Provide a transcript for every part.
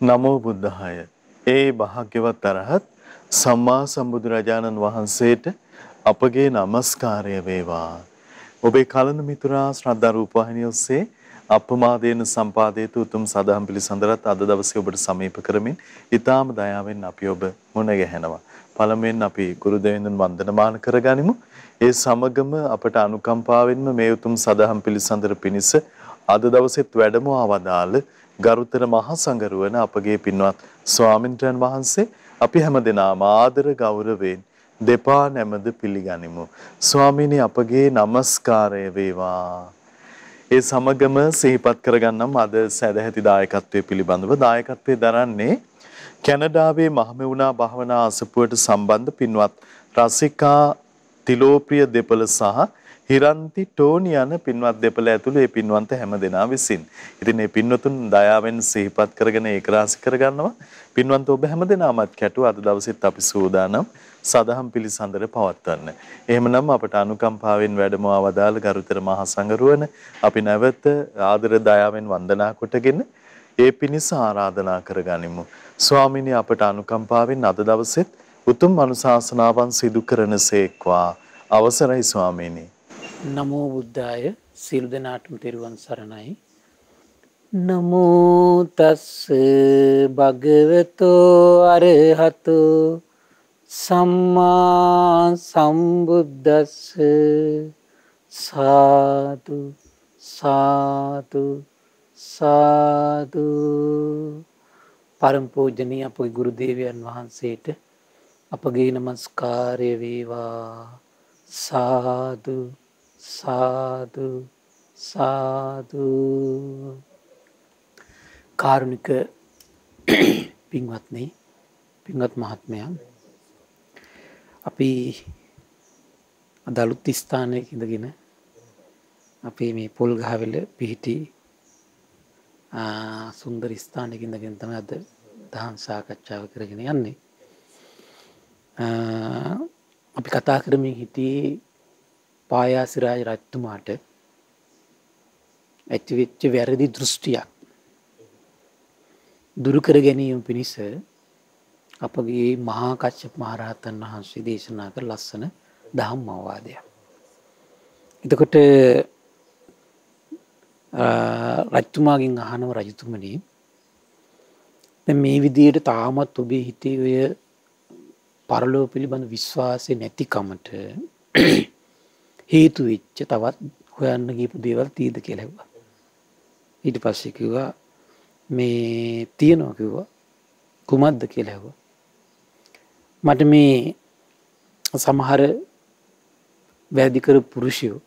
නමෝ බුද්ධාය. ඒ භාග්‍යවත් අරහත් සම්මා සම්බුදුරජාණන් වහන්සේට අපගේ নমස්කාරය වේවා. ඔබේ කලන මිතුරා ශ්‍රද්ධා රූපවාහිනිය ඔස්සේ අපමාදේන සම්පාදේතු උතුම් සදාම් පිළිසඳරත් අද දවසේ ඔබට සමීප කරමින් ඊටාම දයාවෙන් අපි ඔබ මුණ ගැහෙනවා. පළමුවෙන් අපි ගුරු දෙවිඳුන් වන්දනමාන කරගනිමු. ඒ සමගම අපට අනුකම්පාවෙන්ම මේ උතුම් සදාම් පිළිසඳර පිණිස අද දවසෙත් වැඩම ආවදාල ගරුතර මහා සංඝරුවන අපගේ පින්වත් ස්වාමින්ද්‍රයන් වහන්සේ අපි හැමදෙනාම ආදර ගෞරවයෙන් දෙපා නැමද පිළිගනිමු. ස්වාමීනි අපගේ নমස්කාරය වේවා. ඒ සමගම සිහිපත් කරගන්නම් අද සදැහැති දායකත්වයේ පිළිබඳව දායකත්වයේ දරන්නේ කැනඩාවේ මහමෙවුනා භාවනා අසපුවට සම්බන්ධ පින්වත් රසිකා තිලෝප්‍රිය දෙපළ සහ හිරන්ති ටෝනි යන පින්වත් දෙපළ ඇතුළු මේ පින්වන්ත හැම දෙනා විසින්. ඉතින් මේ පින්වතුන් දයාවෙන් සිහිපත් කරගෙන ඒකරාශී කරගන්නවා. පින්වන්ත ඔබ හැම දෙනාමත් කැටුව අද දවසෙත් අපි සූදානම් සදහම් පිළිසඳර පවත්වන්න. එහෙමනම් අපට අනුකම්පාවෙන් වැඩම ආවදාළ ගරුතර මහා සංඝරුවන අපි නැවත ආදර දයාවෙන් වන්දනා කොටගෙන ඒ පිණිස ආරාධනා කරගනිමු. ස්වාමිනී අපට අනුකම්පාවෙන් අද දවසෙත් උතුම් අනුශාසනාවන් සිදු කරනසේක්වා අවසරයි ස්වාමීනි නමෝ බුද්ධාය සිරු දෙනාටම තෙරුවන් සරණයි. නමෝතස්ස භගවතෝ අරහතු සම්මා සම්බුද්ධස්ස සාතු සාතු සාතු පරම්පෝජනී අපගේ ගුරුදේවයන් වහන්සේට අපගේ නමස්කාරය වේවා සාදුු සාදු සාදු කාරුණික පින්වත්න පින්වත් මහත්මයන් අපි අදලුත් ස්ථානයක ඉඳගෙන අපේ මේ පොල් ගහවෙල පිහිටි සුන්දර ස්ථානයකින්දගෙන තම අද දහන් සාකච්ඡාව කරගෙන යන්නේ අපි කතා කරමින් හිටියේ පායාසිරාජ රත්තුමාට ඇතිවෙච්ච වැරදි දෘෂ්ටියක් දුරුකර ගැනීම පිණිස අපගේ මහාකච්ච මහරහතන් වහන්සේ දේශනා කර ලස්සන දහම් මවවාදය. එතකොට රජතුමාගින් අහනව රජතුමනේ මේ විදියට තාමත් ඔබේ හිතේ ඔය පරලෝ පිළිබඳ විශ්වාසය නැතිකමට හේතු වෙච්ච තවත් හොයන්න ගීපු දේවල් තීද කෙලෙව්වා. ඊට පස්සේ කිව්වා මේ තියනවා කිව්වා කුමක්ද කියලා ඇහුවා. මට මේ සමහර වැදිකර පුරුෂයෝ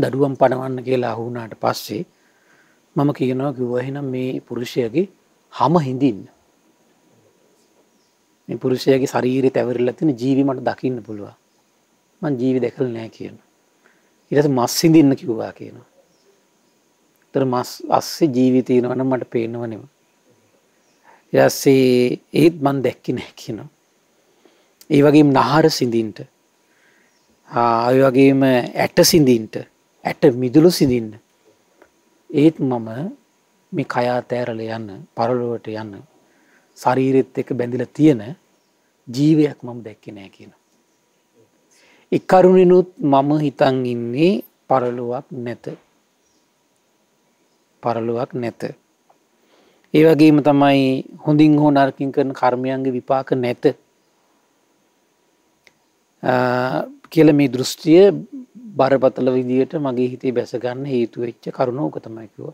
දඩුවම් පණවන්න කියලා අහුුණාට පස්සේ මම කියනවා කිව්ව එහෙනම් මේ පුරුෂයගේ හම හිඳින්න. මේ පුරුෂයගේ ශරීරය තැවරල තින ජීවිමට දකින්න පුළුවන්. මං ජීවි දැකල නෑ කියන. ඉරස මස්සිඳන්න කිව්වා කියනවා. තර මස් අස්සේ ජීවිතයනවන මට පේනවනෙම. ඉරස්සේ ඒත් මන් දැක්කි නෑ කියනවා. ඒ වගේ නහර සිඳීන්ට ආය වගේම ඇට සිඳීන්ට ඇට මිදුලු සිඳින්න. ඒත් මම මේ කයා තෑරල යන්න පරලුවට යන්න ශරීරෙත් එක බැඳිල තියෙන ජීවයක් මම දැක්කි නෑ කියනවා. එකරුණිනුත් මම හිතන් ඉන්නේ පරලුවක් නැත පරලුවක් නැත. ඒ වගේම තමයි හොඳින් හෝ නර්කින් කරන කර්මයන්ගේ විපාක නැත කියල මේ දෘෂ්ටිය බරපතල විදියට මගේ හිතේ බැසගන්න හේතු වෙච්ච කරුණෝක තමයිකිව.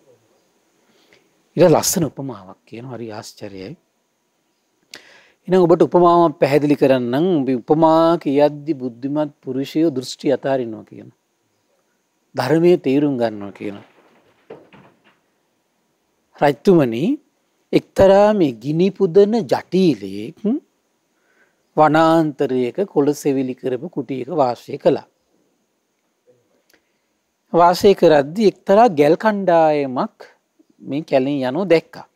ඉට ලස්සන උපමාවක් කියන හරි ආශ්චරයයි එන ඔබට උපමාම පැහැදිලි කරන්නම් උපමා කියද්දි බුද්ධිමත් පුරුෂයෝ දෘෂ්ටි අතාරන්නවා කියන. ධර්මය තේරුම් ගන්නවා කියන. රජ්තුමන එක්තරා මේ ගිනිපුදන ජටීලයෙක් වනාන්තරයක කොළ සෙවිලි කරපු කුටියක වාසය කළා. වාසය කරද්දි එක්තරා ගැල් කණ්ඩායමක් මේ කැලින් යනු දැක්කා.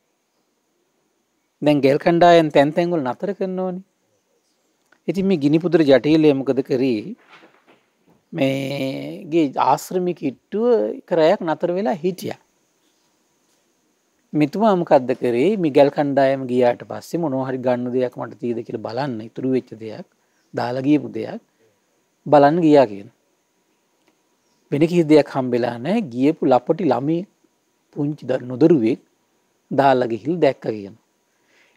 දැන් ගෙල් කණ්ඩායන් තැන්තැන්ගුල් නතර කරන්න ඕනි ඉතින් මේ ගිනිපුදුර ජටීලයමකද කරී මේගේ ආශ්‍රමි කිට්ටුව කරයක් නතර වෙලා හිටිය මිතුමා අමකක්ද කරේ මිගැල් කණ්ඩායම ගියාට පස්සේ මොනොහරි ගන්න දෙයක් මට තීද කියල බලන්න ඉතුරු වෙච්ච දෙයක් දාලගියපු දෙයක් බලන්න ගියා කියන. වෙන කිසි දෙයක් හම්බෙලා නෑ ගියපු ලපටි ළමේ පුංචි නොදරුවෙක් දාලගෙහිල් දැක්ක කියන.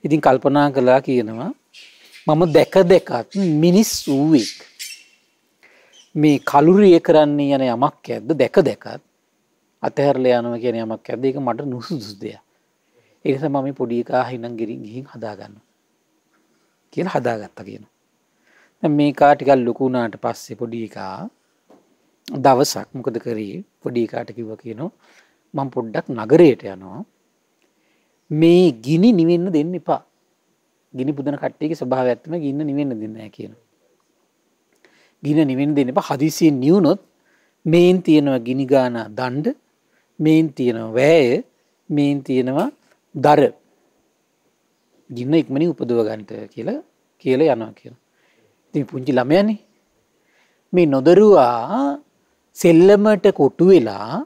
ඉතින් කල්පනා කලා කියනවා මම දැක දෙකත් මිනිස් වූවෙක් මේ කලුරිය කරන්නේ යන යමක් ඇද්ද දැක දෙකත් අතහැරල යනුව කියන යමක් ඇද එක මට නුසුදුස් දෙය එනිස මම පොඩිකා හිනම් ගිරින් ගිහින් හදාගන්න කියල හදාගත්ත කියන මේකා ටිකල් ලොකුණාට පස්සේ පොඩිකා දවසක් මොකද කරේ පොඩිකාට කිව කියනවා මං පොඩ්ඩක් නගරයට යනවා මේ ගිනි නිවෙන්න දෙන්න එපා ගිනි පුදන කට්ටේක ස්වභාව ඇත්තම ගින්න නිවෙන්න දෙන්න කියන. ගින නිවෙන් දෙන්න එප හදිසියෙන් නියවුණොත් මේන් තියෙනවා ගිනිගාන දණ්ඩ මේන් තියෙනවා වැෑය මේන් තියෙනවා දර ගින්න ඉක්මනි උපදුවගන්ට කියලා කියල යනවා කියලා. ති පුංචි ළමයනේ මේ නොදරුවා සෙල්ලමට කොටු වෙලා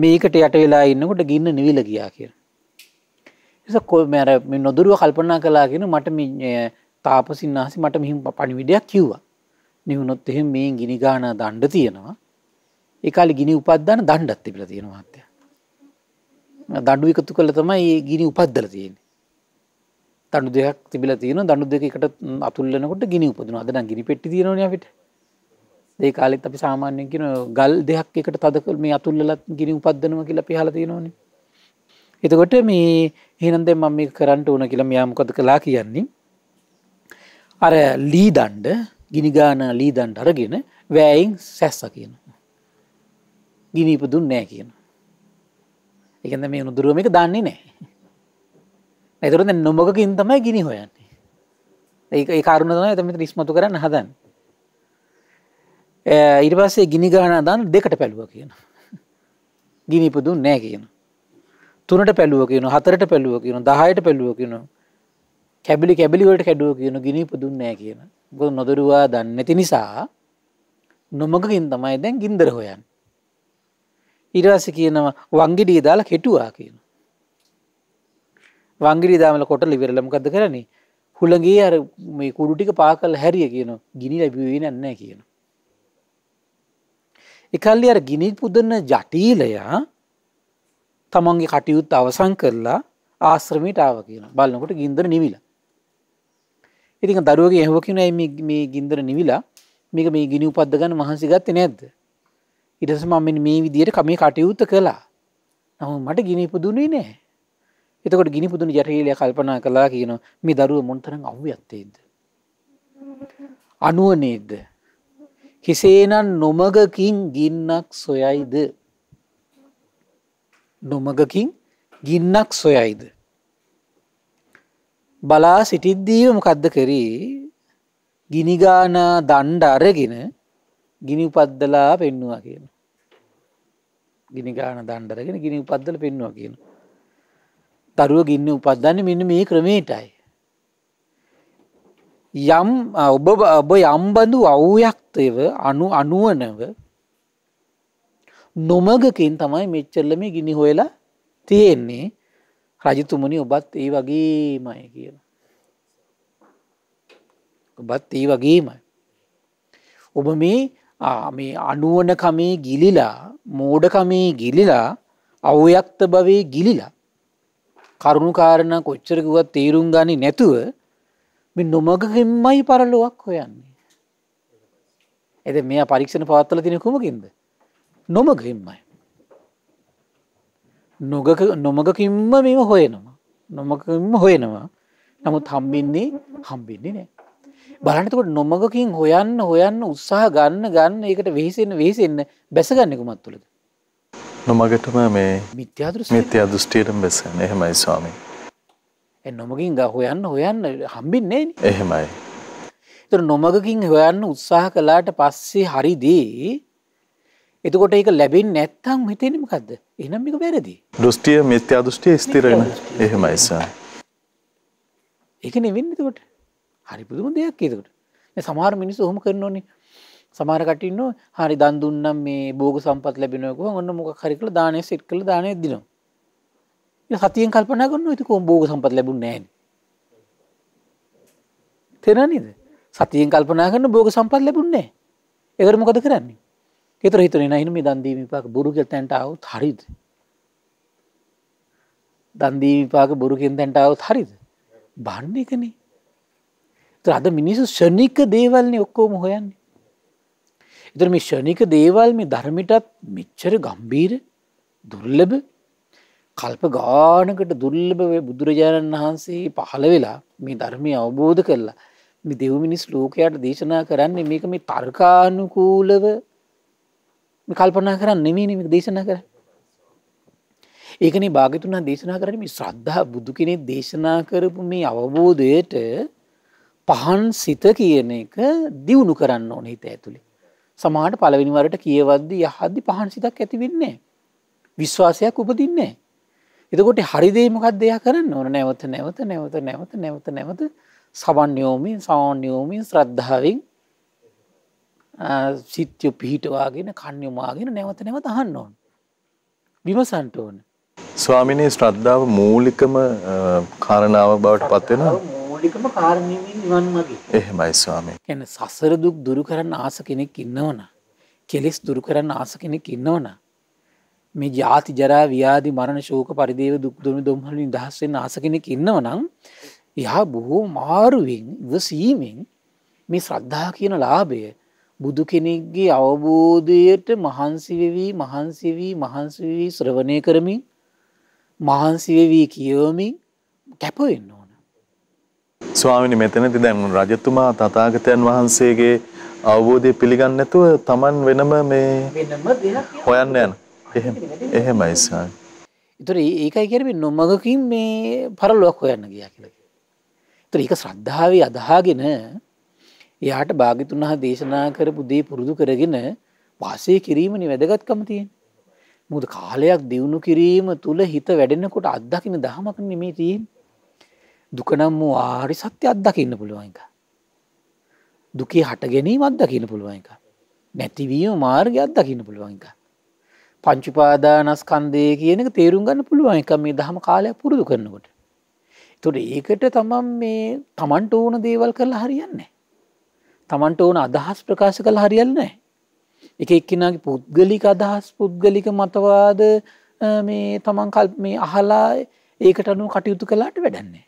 මේකට යට වෙලා ඉන්නකොට ගින්න නිවිල ගියා කිය. එසකොල් මැර මේ නොදුරුව කල්පනා කලාගෙන මට තාපසින්නාසි මට මෙහිම පණිවිඩයක් කිව්වා. නිවුණොත් එහෙම මේ ගිනි ගාන දණ්ඩ තියෙනවා. ඒකාලි ගිනි උපද්දාන දණ්ඩත් තිබිල තියෙනවා මහත්තය. දඩු එකතු කළ තමයි ගිනි උපද්දල තියෙන්නේ. දඩු දෙයක් තිබිල තියෙන දඩු දෙක එකට අතුල්ලනකොට ගිනි උපදන අදන ගිනි පෙට්ටි තියෙනවා අපිට ඒ කාලෙත් අපි සාමාන්‍යයෙන් කියන ගල් දෙයක් එකට තදකල් මේ අතුල්ලලත් ගිනි උපද්දනම කියලා අපි අහලා තියෙනවනේ. එතකොට මේ එහෙනම් දැන් මම මේක කරන්න ඕන කියලා මෙයා මොකද කළා කියන්නේ? අර ලී දණ්ඩ, ගිනි ගාන ලී දණ්ඩ අරගෙන වෑයින් සැස්සා කියනවා. ගිනි ඉපදුන්නේ නැහැ කියනවා. ඒ කියන්නේ මේ උනුදුරුව මේක දන්නේ නැහැ. එතකොට දැන් නොමගකින් තමයි ගිනි හොයන්නේ. ඒක ඒ කාරණා තමයි එතන මෙතන ඉස්මතු කරන්න හදන්නේ. ඉරිපස්සේ ගිනි ගාන දන් දෙකට පැළුව කියන. ගිනිපදුන් නෑ කියන. තුනට පැළුව කියන හතරට පැළුව කියන දහයට පැළුව කියන කැබිලි කැබිලිවලට කැඩුව කියන ගිනිපදුන් නෑ කියන ගො නොදරුවා දන්න නැති නිසා නොමගකින් තමයි දැන් ගින්දර හොයන්. ඉරවාස කියනවා වංගිඩිය දාලා කෙටුවා කියන. වංගිරි දාමල කොට ලිවරලමකද කරන්නේ හුළගේ අර මේ කුඩු ටික පා කල් හැරිය කියන ගිනි ලැබිවී නන්න කියන. එකල්ලි අර ගිනි පුදන්න ජටීලයා තමන්ගේ කටයුත් අවසං කරලා ආශ්‍රමයට ආව කියලා බලන්නකොට ගින්දර නිවිල. ඉතින් දරුවගේ එහෝකින මේ ගින්දර නිවිලා මේක මේ ගිනි උපද්ද ගන්න මහන්සි ගත්ත නැද්ද. ඉටස මම මේ විදියට කමේ කටයුත්ත කළා නම මට ගිනිපුදුනේ නෑ. එතකොට ගිනිපුදුන ජටීලය කල්පනා කලා කියන මේ දරුව මොන්තරන් අවු ඇත්තේද. අනුවනේද කෙසේනම් නොමගකින් ගින්නක් සොයයිද. නොමගකින් ගින්නක් සොයයිද. බලා සිටිද්දීව මොකද්ද කරේ ගිනිගානා දණ්ඩ අරගෙන ගිනිඋපද්දලා පෙන්නවා කියන. ගිනිගාන දණ්ඩරගෙන ගිනි උපද්දල පෙන්වා කියන. තරුව ගින්න උපදන්න මෙන්න මේ ක්‍රමේටයි. යම් ඔබ ඔබ යම්බඳු අව්‍යක්තයව අනු අනුවනව නොමගකින් තමයි මෙච්චල්ලම ගිනි හොයලා තියෙන්නේ රජතුමනි ඔබත් ඒ වගේමයි කියන. ඔබත් ඒ වගේමයි. ඔබ මේ මේ අනුවනකමේ ගිලිලා මෝඩකමේ ගිලිලා අව්‍යක්ත භවේ ගිලිලා කරුණු කාරණ කොච්චරකුවත් තේරුම් ගනි නැතුව මේ නොමගකින්මයි පරලොවක් හොයන්නේ. එද මෙයා පරීක්ෂණ පවත්වල තින කුමකින්ද. නොමගකින්මයි. නොමගකින්ම මෙම හොයනවා. නොමකින්ම හොයනවා නමුත් හම්බින්නේ හම්බින්නේ නෑ. බලන්නකොට නොමගකින් හොයන්න හොයන්න උත්සාහ ගන්න ගන්න ඒකට වෙහිසෙන්න වෙහිසෙන්න බැසගන්නෙකුමත් තුළද. නොමගටම මේ මිත්‍යා දෘෂ්ටියට බැසන්න එහෙමයි ස්වාමී. නොමකින් ග හොයන්න හොයන්න හම්බින්නේ එහෙමයි. තර නොමගකින් හොයන්න උත්සාහ කලාට පස්සේ හරිදී එතකොට ඒක ලැබෙන් නැත්තම් හිතෙනම කක්ද එනම්ික වැරදි. දෘෂ්ටිය මිත්‍යා දෘෂ්ටිය ස්තිරෙන එහෙමයිසා. ඒක නෙවෙන්නතකොට හරි පුදුම දෙයක් ඒතකට සමාර මිනිස් හොම කරනෝනේ සමාරකටින්න හරි දන්දුන්නම් මේ බෝග සම්පත් ලැබෙනකුව ඔන්න මොක හරිකල දානය සිට් කළ දානය දිනවා. සතියෙන් කල්පනා කරන්න ඇතිකෝ බෝග සම්පත් ලැබු නෑ තෙරනිද සතියෙන් කල්පනා කරන්න බෝග සම්පත් ලැබුන්නේ එකට මොකද කරන්නේ එතර හිතන නහිනම දන්දීමපාක බොරුගෙල් තැන්ටාව හරිද දන්දීවිපාක බොරුකෙන් තැන්ටාව හරිද බණ්ඩ එකනේ අද මිනිසු ෂණික දේවල්න්නේ ඔක්කෝම හොයන්නේ එතර මේ ෂණික දේවල් මේ ධර්මිටත් මිච්චර ගම්බීර දුර්ලභ කල්ප ගානකට දුර්ලභ බුදුරජාණන් වහන්සේ පහළ වෙලා මේ ධර්මය අවබෝධ කරලා මේ දෙව්මිනිස් ලෝකයට දේශනා කරන්නේ මේක මේ තර්කානුකූලව කල්පනා කරන්න නෙමේ නම දේශනා කර ඒකන භාගතුනා දේශනා කරන මේ ශ්‍රද්ධා බුදු කෙනෙ දේශනා කරපු මේ අවබෝධයට පහන් සිත කියන එක දියුණු කරන්න ඕන හිත ඇතුළි. සමාට පලවිනිවරට කියවද්දි යහද්දි පහන් සිතක් ඇති වෙන්නේ. විශ්වාසයක් උපදින්නේ. එතකොට හරිදේමකත් දෙයක් කරන්න ඕන නැවත නැවත නැවත නැවත නැවත නැවත සබන්්‍යෝමින් සවන්්‍යෝමින් ශ්‍රද්ධාවෙන් සිත්‍යය පිහිටවාගෙන කණ්යුමාගෙන නැවත නැවත අහන්න ඕන්. විමසන්ට ඕන. ස්වාමිනේ ශ්‍රද්ධාව මූලිකම කාරණාව බවට පත්වෙන මූලිකම කාරණවන් මගේ එහෙමයි ස්වාමය ැන සසර දුක් දුරු කරන්න ආස කෙනෙක් ඉන්නවන කෙලෙස් දුරු කරන්න ආස කෙනෙක් ඉන්නවනා මේ ජාති ජරා ව්‍යාධි මරණ ශෝක පරිදේව දුක්දුම දොම්හල නිදහස්සෙන් ආසකෙනෙක් ඉන්නව නම් යහා බොහෝ මාරුවෙන් ඉවසීමෙන් මේ ශ්‍රද්ධා කියන ලාභය බුදු කෙනෙක්ගේ අවබෝධයට මහන්සිවෙවී මහන්සිවී මහන්සිවී ශ්‍රවණය කරමින් මහන්සිවෙවී කියවමින් කැපවෙන්න ඕන. ස්වාමිනි මෙතනති දැන් රජතුමා තතාගතයන් වහන්සේගේ අවබෝධය පිළිගන්න නැතුව තමන් වෙනම මේ හොයන්න යන. එහෙමයි ස්වාමී. ඒතර ඒකයි කියන්නේ නොමගකින් මේ පරලොවක් හොයන්න ගියා කියලා. ඒතර ඒක ශ්‍රද්ධාවේ අදහාගෙන එයාට භාග්‍යතුන් වහන්සේ දේශනා කරපු දේ පුරුදු කරගෙන වාසය කිරීමනේ වැදගත්කම තියෙන්නේ. මොකද කාලයක් දියුණු කිරීම තුල හිත වැඩෙනකොට අත්දකින්න දහමක් නෙමෙයි තියෙන්නේ. දුක නම් වූ ආරි සත්‍ය අත්දකින්න පුළුවන් එක. දුකේ හට ගැනීම අත්දකින්න පුළුවන් එක. නැතිවීම මාර්ගය අත්දකින්න පුළුවන් එක. පංචුපාදානස්කන්දය කියන එක තේරුම් ගන්න පුළුවන් එක මේ දහම කාලයක් පුරුදු කරනකොට. තොට ඒකට තමන් මේ තමන්ට ඕන දේවල් කරලා හරියන්න. තමන්ට ඕන අදහස් ප්‍රකාශ කළ හරියල් නෑ. එක එක්කෙනගේ පුද්ගලික අදහස් පුද්ගලික මතවාද මේ තමන් කල් මේ අහලා ඒකට අනුව කටයුතු කලාට වැඩන්නේ.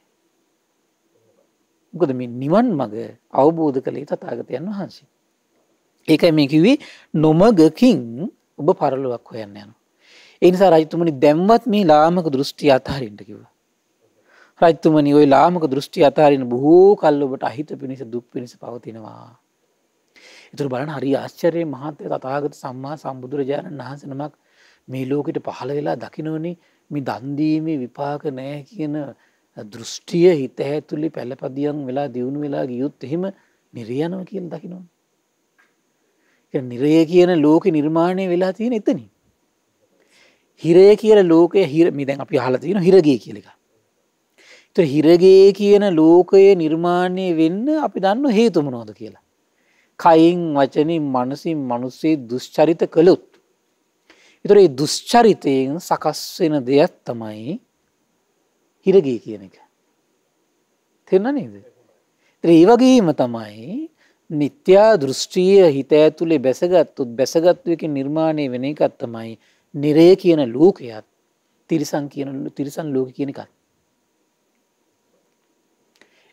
ගොද මේ නිවන් මඟ අවබෝධ කළේ තතාගතයන් වහන්සේ. ඒක මේ කිවේ නොමගකින් ඔබ පරලුවක් හොයන්න යන. එනිසා රජතුමනි දැම්මත් මේ ලාමක දෘෂ්ටි අතහරින්ට කිව. රජතුමනි ඔය ලාමක දෘෂ්ටි අතාරන්න බොහෝ කල්ලොබට අහිත පිණිස දුක් පිණිස පවතිනවා. ඉතුර බලන හරි ආශ්චරය මහතය තතාගත සම්මා සම්බුදුරජාණන් වහන්සනමක් මේ ලෝකට පහළ වෙලා දකිනෝනේ මේ දන්දීමේ විපාක නෑ කියන දෘෂ්ටිය හිත ඇතුලි පැලපදියන් වෙලා දියුණු වෙලා ගියුත් එහෙම නිරියනව කියල දකිනවා. නිරය කියන ලෝක නිර්මාණය වෙලා තියෙන එතන. හිරය කියල ලෝකය හිර මිදැන් අපි හල තියෙන හිරගේ කියලක. ත හිරගේ කියන ලෝකයේ නිර්මාණය වෙන්න අපි දන්න හේතුම නෝද කියලා. කයින් වචනින් මනසින් මනුස්සේ දුෂ්චරිත කළොත්. එතුර ඒ දුෂ්චරිතයෙන් සකස්වෙන දෙයක් තමයි හිරගේ කියන එක. තෙන්න නේද. ඒ වගේම තමයි නිත්‍යා දෘෂ්ටිය හිත ඇතුළේ බැසගත්තුත් බැසගත්වයකින් නිර්මාණය වෙන එකත් තමයි නිරය කියන ලෝකයත් තිරිසන් කියන තිරිසන් ලෝක කියන එකත්.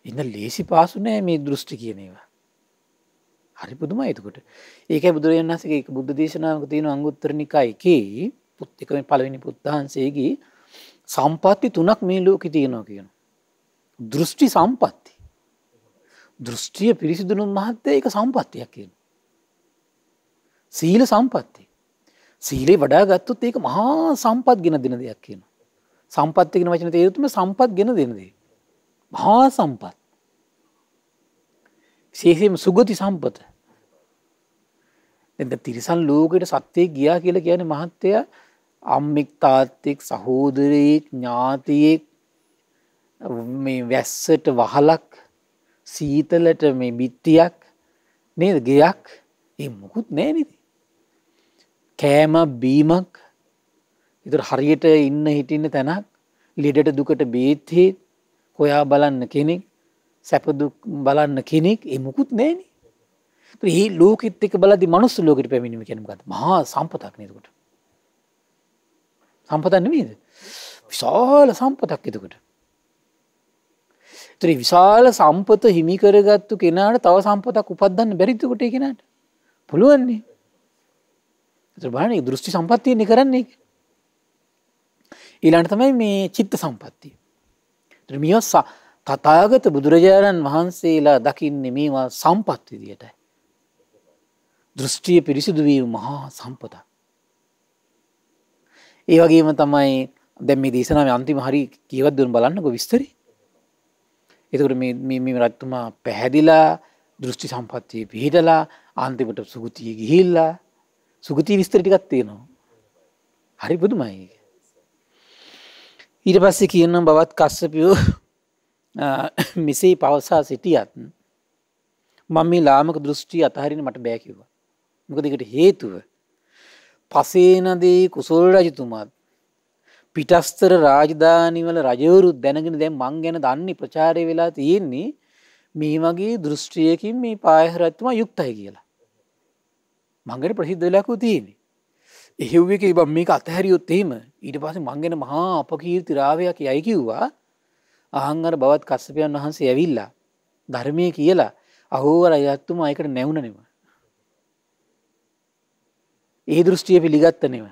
ඉන්න ලේසි පාසු නෑ මේ දෘෂ්ටි කියනවා. හරි පුදුම එතකොට ඒක බුදුරජන් වහසගේ බුද්ධ දේශනාවක තියෙන අංගුත්තර නිකායිකේ පුත්තිකම පලවෙනි පුද්ධහන්සේගේ සම්පත්ති තුනක් මේ ලෝක තියෙනවා කියන. දෘෂ්ටි සම්පත්ති දෘෂ්ටිය පිරිසිදුනුම් මහත්තය එක සම්පත්තියක් කියන. සීල සම්පත්ති. සීලේ වඩා ගත්තුත් ඒක මහා සම්පත් ගෙන දෙන දෙයක් කියන. සම්පත්තිගෙන වචන තේරුතුම සම්පත් ගෙන දෙනදේ. මහා සම්පත්. සේසම සුගති සම්පත. එද තිරිසන් ලෝකයට සත්‍යය ගියා කියලා කියන මහත්තය අම්මෙක් තාත්තෙක් සහෝදරයෙක් ඥාතියෙක් වැස්සට වහලක් සීතලට මේ බිත්තියක් නේද ගෙයක් ඒ මොකුත් නෑනිති. කෑම බීමක් ඉතුර හරියට ඉන්න හිටින්න තැනක් ලෙඩට දුකට බේත්හේ හොයා බලන්න කෙනෙක් සැපදු බලන්න කෙනෙක් එමුකුත් නෑන. ඒ ලෝකෙත්තක බලද මනුස්ස ලෝකට පැමිණීම කෙනකත් මහා සම්පතක් නයකට. සම්පතන්න වීද. විශාල සම්පතක් එතකට. ත්‍රි විශාල සම්පත හිමි කරගත්තු කෙනාට තව සම්පතක් උපදන්න බැරිතකොට කෙනට පුළුවන්නේ බාන දෘෂ්ටි සම්පත්තියන්නේ කරන්නේ ඊලාට තමයි මේ චිත්ත සම්පත්තිය ත්‍රමියස්සා තතාගත බුදුරජාණන් වහන්සේලා දකින්නේ මේවා සම්පත් විදියටයි දෘෂ්ටිය පිරිසිදුවීම මහා සම්පතා ඒ වගේම තමයි දැම දේශනාව අන්තිම හරි කියවත් දුන් බලන්නක විස්තරී එතකට මේ රත්තුමා පැහැදිලා දෘෂ්ටි සම්පත්තිය පිහිටලා අන්තිමට සුගතිය ගිහිල්ලා සුගතිය විස්තරිටිකත්තියනවා. හරි බුදුමයි. ඊට පස්සේ කියන්නම් බවත් කස්සපියෝ මෙසේ පවසා සිටියත් මම මේ ලාමක දෘෂ්ටි අතහරින මට බෑකිව. මොකදකට හේතුව පසේනදේ කුසොල් රජතුමත් පිටස්තර රාජධානිවල රජවරු දැනගෙන දැන් මං ගැන දන්නේ ප්‍රචාරය වෙලා තියෙන්නේ මේ වගේ දෘෂ්ටියකින් මේ පායහරත්තුමා යුක්තයි කියලා. මංගට ප්‍රසිද්ධ වෙලාකු තියෙන්නේ. එහෙව් එක ඉබ මේක අතහැරියොත් එහෙම ඊට පස්සේ මං ගැන මහා අපකීර්ති රාවයක් යයි කිව්වා. අහන් අර බවත් කස්සපයන් වහන්සේ ඇවිල්ලා ධර්මයේ කියලා අහෝවර අයත්තුමා ඒකට නැවුණනෙව. ඒ දෘෂ්ටිය පිළිගත්තනෙව.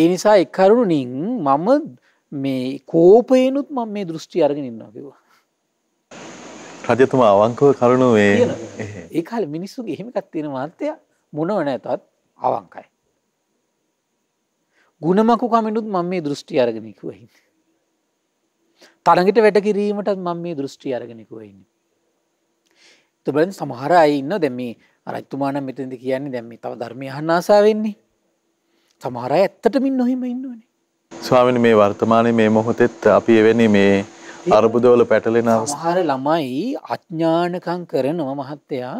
ඒ නිසා එක්කරුණින් මම මේ කෝපයනුත් මම මේ දෘෂ්ටි අරගෙන ඉන්නවා කිව්වා. රජතුමා අවංකව කරුණු මේ ඒ කාලේ මිනිස්සුගේ එහෙම එකක් තියෙන මාත්‍ය මොනව නැතත් අවංකයි. ගුණමකු කමිනුත් මම මේ දෘෂ්ටි අරගෙන කිව්වා ඉන්නේ. තරඟට වැඩ කිරීමටත් මම මේ දෘෂ්ටි අරගෙන කිව්වා ඉන්නේ. තබෙන් සමහර අය ඉන්න දැන් මේ අර එතුමානම් මෙතනදී කියන්නේ දැන් මේ තව ධර්මය අහන්න ආසාවෙන්නේ. සමහර ඇත්තටමින් නොහෙම ඉන්නවනේ. ස්වාමිනී මේ වර්තමානයේ මේ මොහොතෙත් අපි එවැනි මේ අර්බුදවල පැටලෙන සමහර ළමයි අඥානකම් කරනවා මහත්තයා.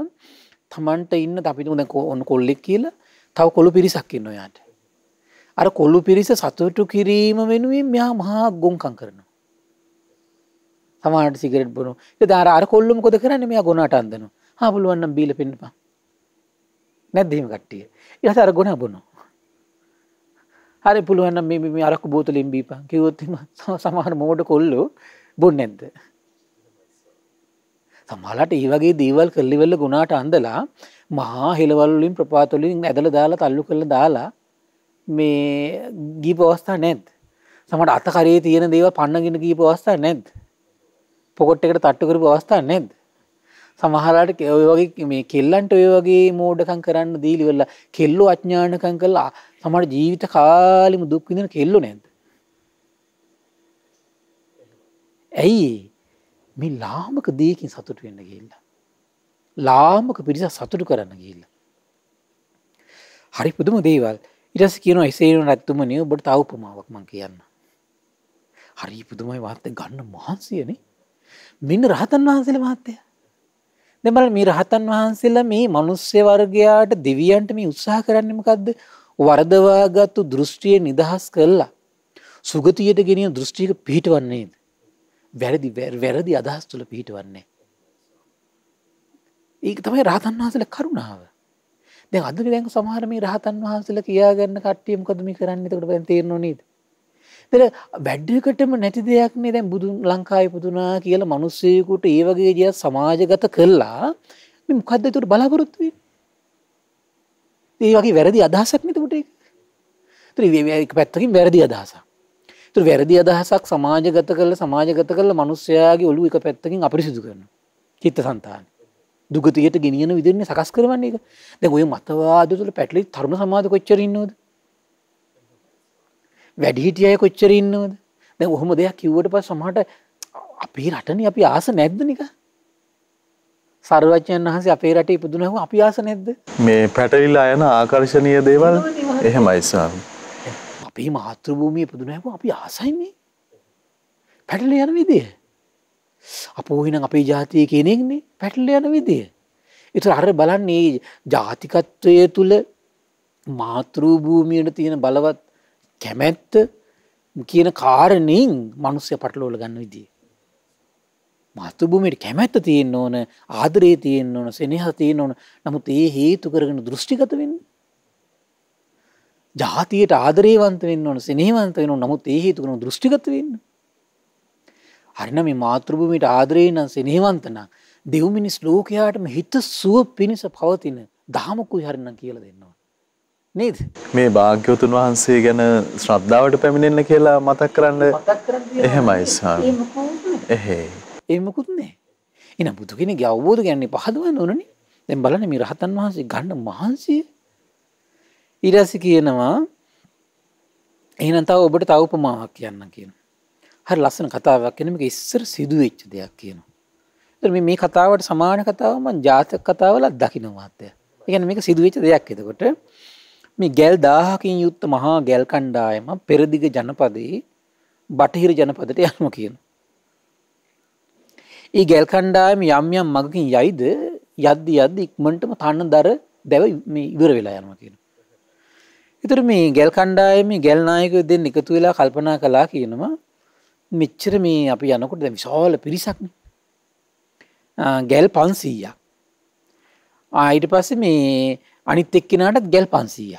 Tamanට ඉන්න අපි තුන ඔන්න කොල්ලෙක් කියලා තව කොළු පිරිසක් ඉන්නවා යාට. අර කොළු පිරිස සතුටු කිරීම වෙනුවෙන් මෙයා මහා ගොංකම් කරනවා. සමහරට සිගරට් බොනවා. ඒක දාර අර කොල්ලු මොකද කරන්නේ මෙයා ගොනාට අන්දනවා. හා පුළුවන් නම් බීලා පින්නපන්. නැද්ද එහෙම කට්ටිය. ඊට අර ගොනා බොනවා. හරි පුළුවන් මේ අරක්කු බෝතලින් බීපන් කිවොත්ම සමහර මෝඩ කොල්ලු බොන්න ඇද. සමහලට ඒ වගේ දීවල් කල්ලිවෙල්ල ගුණාට අන්දලා මහා හෙළවල්ලින් ප්‍රපාතුලින් ඇදල දාලා තල්ලු කළ දාලා මේ ගී පවස්ථා නැද්. සමට අතකරේ තියෙන දේව පන්නගෙන ගී පවස්ථා නැද්. පොකොට් එකට තට්ටු කර පවස්ථා නැද්. සමහරට ඔය වගේ මේ කෙල්ලන්ට ඔය වගේ මෝඩකම් කරන්න දීලි වෙලා කෙල්ලෝ අඥානකම් කළා සමහර ජීවිත කාලෙම දුක් විඳින කෙල්ලෝ නැද්ද? ඇයි මේ ලාමක දෙයකින් සතුටු වෙන්න ගිහිල්ලා. ලාමක පිරිස සතුටු කරන්න ගිහිල්ලා. හරි පුදුම දේවල්. ඊට පස්සේ කියනවා එසේ නැත්තුමනේ ඔබට තව උපමාවක් මම කියන්නම්. හරි පුදුමයි වාර්ත ගන්න මහන්සියනේ මෙන්න රහතන් වහන්සේල මහත්තය දෙබල මේ රහතන් වහන්සේලා මේ මනුස්්‍ය වර්ගයාට දෙවියන්ට මේ උත්සාහ කරන්නමකක්ද වරදවාගත්තු දෘෂ්ටිය නිදහස් කරලා. සුගතියට ගෙනිය දෘෂ්ටික පිහිටවන්නේද. වැරදි වැරදි අදහස් තුළ පිහිටවන්නේ. ඒක තමයි රහතන් වහසල කරුණාව. දැ අද දැන් සමහර මේ රහතන් වහන්සල කියාගන්න කට්ටියමකදමි කරන්න තකට පැන් තේරනවා නීද. තර වැඩ්ඩකටම නැති දෙයක්නේ දැන් බුදුන් ලංකායි පුදුනා කියල මනුස්සයකුට ඒ වගේ ජිය සමාජගත කල්ලා මොකක්ද තුට බලාපොරොත්තුවෙන් ඒ වගේ වැරදි අදහසක් නතකොට ත්‍රීවක පැත්තකින් වැරදි අදහසා තුර වැරදි අදහසක් සමාජගත කල සමාජගත කල මනුස්්‍යයාගේ ඔලු එක පැත්තකින් අපිරිසිදු කරන චිත්ත සන්තාන දුගතියට ගෙනියන විදිරන්නේ සකස් කරවන්නේ එක දැ ඔය මතවාදතුළ පැටලි තරුණ සමාධ කොච්චරන්නේද වැඩිහිටිය අය කොච්චර ඉන්නවද දැන් ඔහොම දෙයක් කිව්වට පස්සේ සමහරට අපේ රටනේ අපි ආස නැද්ද නික සර්වඥයන් වහන්සේ අපේ රටේ ඉපදුනහම අපි ආස නැද්ද මේ පැටලිලා යන ආකර්ශනීය දේවල් එහෙමයි ස්වාමී අපේ මාතෘ භූමියේ ඉපදුනහම අපි ආසයි මේ පැටල යන විදිය අපෝ හිනම් අපේ ජාතිය කෙනෙක්නේ පැටල යන විදිය ඒතර අර බලන්නේ ජාතිකත්වය තුල මාතෘ භූමියට තියෙන බලවත් කැමැත්ත කියන කාරණයෙන් මනුස්්‍ය පටලෝල ගන්න විදිිය. මහතුබුමට කැමැත්ත තියෙන් ඕන ආදරේ තියෙන් ඕන සෙනහ තියෙන් ඕන නමුත් ඒ හේතු කරගෙන දෘෂ්ටිගත වෙන්න. ජාතියට ආදරේවන්ත වෙන්න ඕන සෙනේවන්ත වෙන නමුත් ඒ හේතු කරන දෘෂ්ටිගත වෙන්න. හරින මේ මාතෘභූමිට ආදරේ නම් සෙනේවන්තන දෙව්මිනිස් ලෝකයාටම හිත සුව පිණිස පවතින දහමකුයි හරිනම් කියල දෙන්නවා. නේද මේ භාග්‍යවතුන් වහන්සේ ගැන ශ්‍රද්ධාවට පැමිණෙන්න කියලා මතක් කරන්න එහෙමයි ස්වාමී එහේ ඒ මොකුත් නෑ එහෙනම් බුදු කෙනෙක්ගේ අවබෝධ ගැන්නේ පහදවන්න ඕනනේ දැන් බලන්න මේ රහතන් වහන්සේ ගන්න මහන්සිය ඊට කියනවා එහෙනම් තව ඔබට තව උපමාවක් කියන්න කියනවා හරි ලස්සන කතාවක් කියන මේක ඉස්සර සිදු වෙච්ච දෙයක් කියනවා එතකොට මේ මේ කතාවට සමාන කතාව මම ජාතක කතාවලත් දකින්නවා අතේ ඒ කියන්නේ මේක සිදු වෙච්ච දෙයක් එතකොට මේ ගැල් දාහකින් යුත්ත මහා ගැල් කණ්ඩායම පෙරදිග ජනපදයේ බටහිර ජනපදට යන්ම කියන. ඒ ගැල් කණ්ඩායම යම් යම් මගකින් යයිද යද්දි අද්ද ඉක්මටම තන්න දර දැව ඉවර වෙලා යනම කියන. එතුර මේ ගැල් කණ්ඩායම ගැල්නායක දෙන්න එකතු වෙලා කල්පනා කලා කියනවා මෙච්චර මේ අපි යනකොට දැ විශාල පිරිසක්න ගැල් පන්සීයක් ආයිට පස්ස මේ අනිත් එක්කෙනටත් ගැල් පන්සීය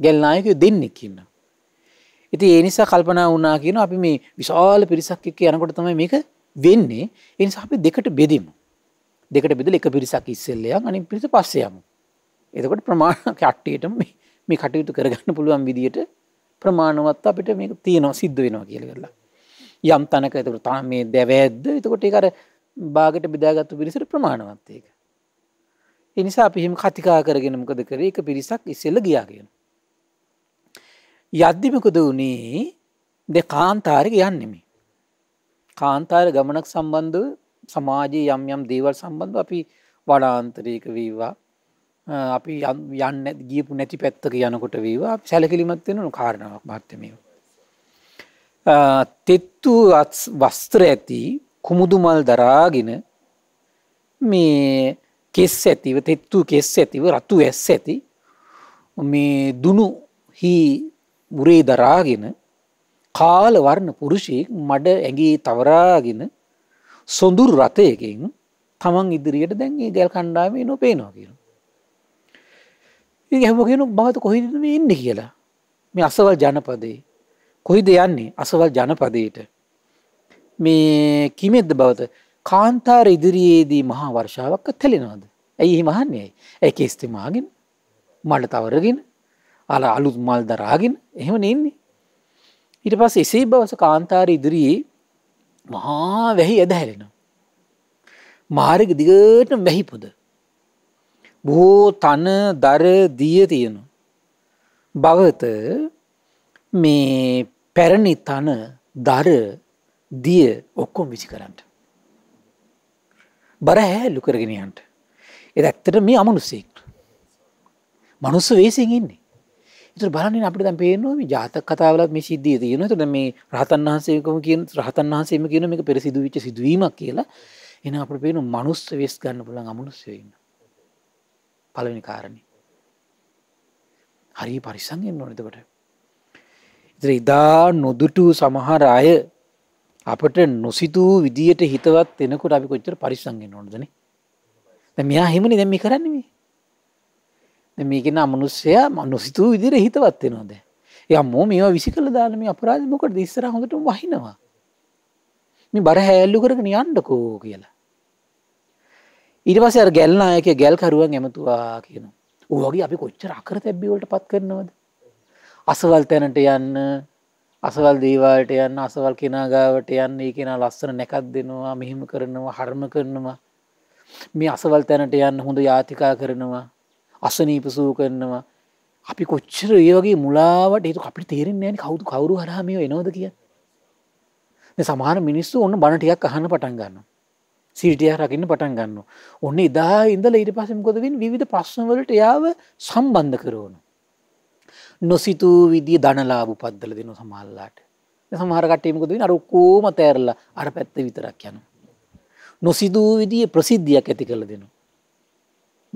ගැල්නායක දෙන්නෙක් ඉන්න. ඉති ඒ නිසා කල්පනා වනා කියන අපි මේ විශාල පිරිසක් එක්ක යනකොට තමයි මේක වෙන්නේ එනිසා අපි දෙකට බෙදීම. දෙකට බෙදල එක පිරිසක් ඉස්සෙල්ලයක් අනි පිරිස පස්සයම. එතකොට ප්‍රමාණ කට්ටියට මේ කටයුතු කරගන්න පුළුවන් විදියට ප්‍රමාණවත් අපිට මේ තියනවා සිද්ධ වෙනවා කියල කරලා. යම් තනක ඇතුට තා මේ දැවැද්ද එතකොට ඒකර බාගට බෙදාගත්තු පිරිසට ප්‍රමාණවත්තයක. එනිසා අපිහිම කතිකා කරගෙනමකද කරේ එක පිරිසක් ඉස්සෙල්ල ගියා කියන. යද්දිමකුද වනේ දෙ කාන්තාරක යන්නෙමි. කාන්තාර ගමනක් සම්බන්ධ සමාජයේ යම් යම් දේවල් සම්බන්ධ අපි වඩාන්තරයක වීවා අපි යන්න ගීපු නැති පැත්තක යනකොට වීවා සැලකිලිමත්වෙන කාරණාවක් භත්තමයෝ. තෙත්තු වස්ත්‍ර ඇති කුමුදුමල් දරාගෙන මේ කෙස් ඇතිව තෙත්තු කෙස් ඇතිව රතු ඇස් ඇති මේ දුනු හි බුරේ දරාගෙන කාල වර්ණ පුරුෂයෙක් මඩ ඇගේ තවරාගෙන සොඳුරු රථයකින් තමන් ඉදිරියට දැන්ගේ ගැල් කණ්ඩාමේ නොපේනවා කියන. ඒ හැම කියෙනු බාත කොහිද මේ ඉන්න කියලා මේ අසවල් ජනපදේ කොහිද යන්නේ අසවල් ජනපදයට මේ කිමෙද්ද බවත කාන්තාර ඉදිරියේදී මහා වර්ෂාවක් තැලෙනවාද ඇයි මහන්නේ ඇයි කෙස්තමාගෙන මඩ තවරගෙන අල අලුත් මල් දරාගෙන එහෙම නෙන්නේ. ඊට පස් එසේ බවස කාන්තාර ඉදිරියේ මහා වැහි ඇදහැලෙන. මාරග දිගට වැහිපොද. බොහෝ තන දර දිය තියෙන. භගත මේ පැරණි තන දර දිය ඔක්කොම් විසි කරන්න. බර හැල්ලු කරගෙනයන්ට. එ ඇත්තට මේ අමනුස්සෙක්. මනුස්ස වේසින් ඉන්නේ. ඉතුර බලන්න අපිට දැන් පේනවා මේ ජාතක කතාවලත් මේ සිද්ධිය තියෙනවා. එතකොට මේ රහතන් වහන්සේකම කියන රහතන් වහන්සේම කියන මේක පෙර සිදු වෙච්ච සිදුවීමක් කියලා. එහෙනම් අපිට පේනවා මනුස්ස වෙස් ගන්න පුළුවන් අමනුස්සයෝ ඉන්න. පළවෙනි කාරණේ. හරි පරිස්සම් වෙන්න ඕනේ එතකොට. ඉතින් ඉදා නොදුටු සමහර අය අපට නොසිතූ විදියට හිතවත් එනකොට අපි කොච්චර පරිස්සම් වෙන්න ඕනද නේ? දැන් මෙයා හිමනේ දැන් මේ කරන්නේ මේ. මේකෙන අමනුස්සය මනුසිතු විදිර හිතවත් වෙනවාද. යම්මෝ මේවා විසි කළ දානම අපරාධමකට දිස්සර හොඳට වහිනවා. මේ බර හැල්ලු කරගෙන අන්ඩකෝ කියලා. ඉරිවස ගැල්නායක ගැල්කරුවන් ඇමතුවා කියන. ඌගේ අපි කොච්චර අකර තැබ්බිවලට පත් කරනවද. අසවල් තැනට යන්න අසවල් දේවාලට යන්න අසවල් කෙනගාවට යන්න ඒ කෙන ලස්සන නැකත් දෙනවා මෙහිම කරනවා හර්ම කරනවා. මේ අසවල් තැනට යන්න හොඳ යාතිකා කරනවා අසනීප සූ කරනවා අපි කොච්චර ඒ වගේ මුලාවට ඒතු අපි තේරෙන්නේ ෑන කවුතු කවරු හරමිය එනෝද කිය සමාන මිනිස්සු ඔන්න බණටියක් අහන්න පටන් ගන්න සිරිටිය රකින්න පටන් ගන්න ඔන්න එදා ඉඳල ඊට පසමකොදවින් විධ ප්‍රශ්නවලට යාව සම්බන්ධ කරවනු නොසිතූ විදිිය දනලාබ පද්දල දෙන සමල්ලාට සමහරකටයමකොදවින් අරුක්කෝම තෑරල්ලා අර පැත්ත විතරක් යන නොසිදූ විදිිය ප්‍රසිද්ධියක් ඇති කළ දෙනු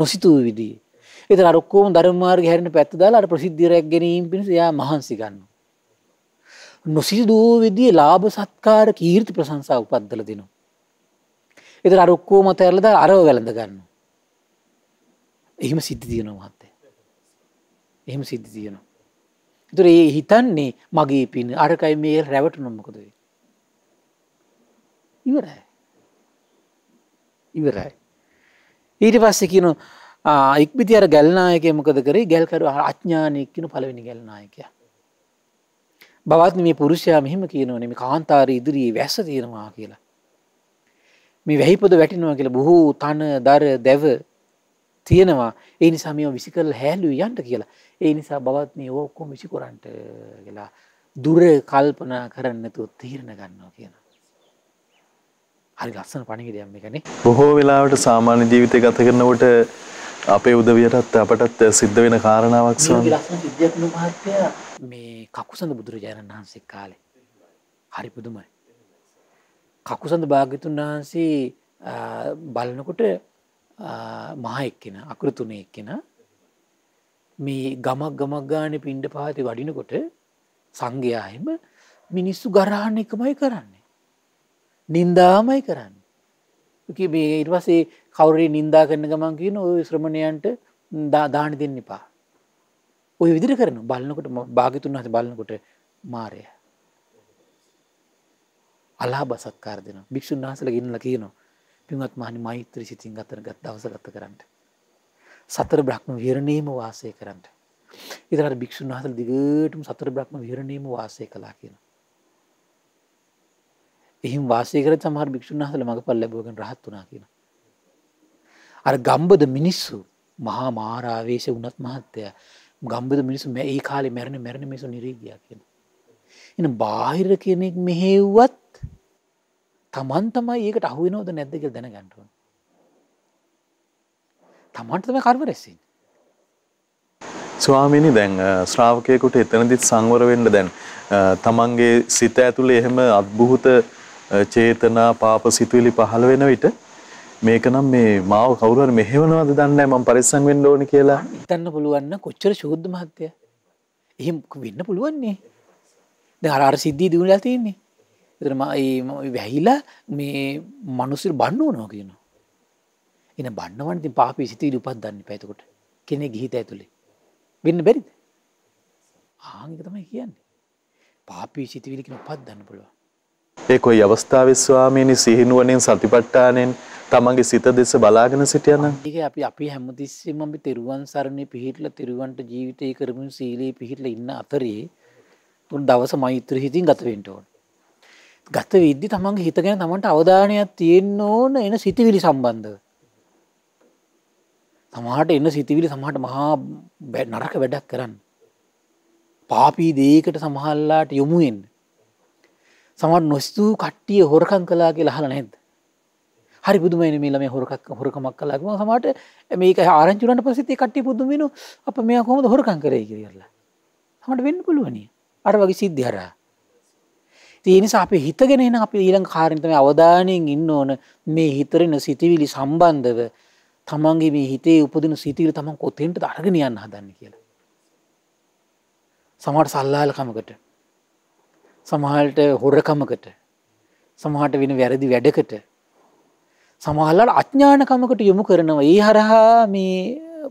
නොසිතූ විදිී එත අරක්කෝම ධර්මාර් හැරන පැත් දාලා අර ප්‍රසිද්ධිරැක් ගැනීම පිණිස යා මහන්සි ගන්න. නොසිදූ විදිිය ලාභ සත්කාර කීර්ති ප්‍රශංසා උපද්දල දෙනවා. එත අරක්කෝ මත ඇරලද අරව වැළඳ ගන්න. එහෙම සිද්ධි තියනවා මත්තේ. එහෙම සිද්ධි තියනවා. තුර ඒ හිතන්නේ මගේ පින් අරකයි මේ රැවට නොම්මකදේ. ඉවරයි. ඉවරයි. ඊට පස්ස කියන ඉක්බිති අර ගැල්නායකය මොකද කරේ ගැල්කරු අඥ්ඥානයක්කන පලවෙනි ගැල්නායකය. බවත් මේ පුරුෂයා මෙහෙම කියනව නෙම කාන්තාර ඉදිරියේ වැස තියෙනවා කියලා. මේ වැහිපොද වැටිනවා කියලා බොහෝ තන දර දැව තියෙනවා ඒ නිසා මේ විසි කරල හැලු යන්ට කියලා ඒ නිසා බවත් මේ ඕක්කෝ විසිකොරන්ට කියලා දුර කල්පනා කරන්නතු තීරණ ගන්නවා කියලා. හරි ලස්සන පණිවිඩයක් මේකනේ. බොහෝ වෙලාවට සාමාන්‍ය ජීවිතය ගත කරනකොට අපේ උදවියටත් අපටත් සිද්ධ වෙන කාරණාවක් ස්වාමී. මේ ලස්සන විද්‍යාත්මක මහත්මයා මේ කකුසඳ බුදුරජාණන් වහන්සේ කාලේ. හරි පුදුමයි. කකුසඳ භාග්‍යතුන් වහන්සේ බලනකොට මහා එක්කෙන අකුරු තුනේ එක්කෙන මේ ගමක් ගමක් ගානේ පින්ඩ පාති වඩිනකොට සංඝයා හිම මිනිස්සු ගරහන්න එකමයි කරන්නේ. නින්දාමයි කරන්නේ. මේ ඉට පස්සේ කවුරේ නින්දා කරන ගමන් කියන ඔය ශ්‍රමණයන්ට දාන දෙන්න එපා. ඔය විදිර කරන බලන්නකොට භාගිතුන් හස බලන්නකොට මාරය. අලා බසත්කාර දෙන භික්‍ෂුන් වහසල ගන්නල කියනවා පිමත් මහනි මෛත්‍ර සිතින් ගතර ගත් දවස ගත කරන්න. සතර බ්‍රහ්ම විරණීම වාසය කරන්න. ඉදර භික්‍ෂුන් වහසල් දිගටම සතර බ්‍රහ්ම විරණීම වාසය කලා කියනවා. එහිම වාසයකර සමහර භික්ෂුන් හසල මඟ පල් ලැබෝගෙන් රහත් වනා කියන. අර ගම්බද මිනිස්සු මහා මාරාවේශ වනත් මහත්තය ගම්බද මිනිසු මේ ඒ කාලේ මැරණ මැරණ මිසු නිරීගිය කියන. එන බාහිර කෙනෙක් මෙහෙව්වත් තමන් තමයි ඒකට අහුවෙනෝද නැද්දක දැන ගැටුව. තමන්ටතම කරව රැස්සින්. ස්වාමිනි දැන් ශ්‍රාවකයකුට එතනදිත් සංවර වෙන්න දැන් තමන්ගේ සිත ඇතුළේ එහෙම අත්භූත චේතනා පාප සිතුවිලි පහළ වෙන විට මේක නම් මේ මාව කවුරු හරි මෙහෙවනවද දන්නේ නැහැ මම පරිස්සම් වෙන්න ඕනේ කියලා හිතන්න පුළුවන් නම් කොච්චර ශෝද්ධ මහත්ය. එහෙම වෙන්න පුළුවන් නේ. දැන් අර අර සිද්ධිය දිනුලා තියෙන්නේ. ඒතර මම වැහිලා මේ මිනිස්සු බන්න ඕනවා කියනවා. එන බන්නවනේ ඉතින් පාපී සිතුවිලි උපද්දන්න එපා එතකොට. කෙනෙක් ගිහිත ඇතුලේ. වෙන්න බැරිද? ආන් එක තමයි කියන්නේ. පාපී සිතුවිලි කියන උපද්දන්න පුළුවන්. ඒ කොයි අවස්ථාවේ ස්වාමීනි සිහිනුවණින් සතිපට්ඨානෙන් තමන්ගේ සිත දෙස බලාගෙන සිටියනම් ඒක අපි අපි හැමතිස්සෙම අපි තෙරුවන් සරණේ පිහිටලා තෙරුවන්ට ජීවිතය කරමින් සීලී පිහිටලා ඉන්න අතරේ උන් දවස මෛත්‍රී හිතින් ගත වෙන්න ඕන. ගත වෙද්දි තමන්ගේ හිත ගැන තමන්ට අවධානයක් තියෙන්න ඕන එන සිතිවිලි සම්බන්ධව. සමහරට එන සිතිවිලි සමහරට මහා නරක වැඩක් කරන්න. පාපී දේකට සමහරලාට යොමු වෙන්නේ සමන් නොස්තූ කට්ටිය හොරකං කලා කියලා හල නැද්ද. හරි බුදුමන මේලම හොරකක් හොරකමක් කලාගම සමට මේක ආරංචුරට පසිතේ කට්ටි පුදුමෙන අප මේ කොමද හොරකං කරය කියරලා. හමට වෙන්න පුළුවනි අර වගේ සිද්ධහරා. තියනිසා අප හිතගෙනෙන අප ඊළං කාරන්තම අවධානයෙන් ඉන්න ඕන මේ හිතරෙන සිතිවිලි සම්බන්ධව තමන්ගේ මේ හිතේ උපදින සිතිවිල තමන් කොතෙන්ට අරගෙනයන්න හදන්න කියලා. සමට සල්ලාලකමකට සමහල්ට හොරකමකට සමහට වෙන වැරදි වැඩකට සමහල්ලට අඥ්ඥානකමකට යොමු කරනවා ඒ හරහා මේ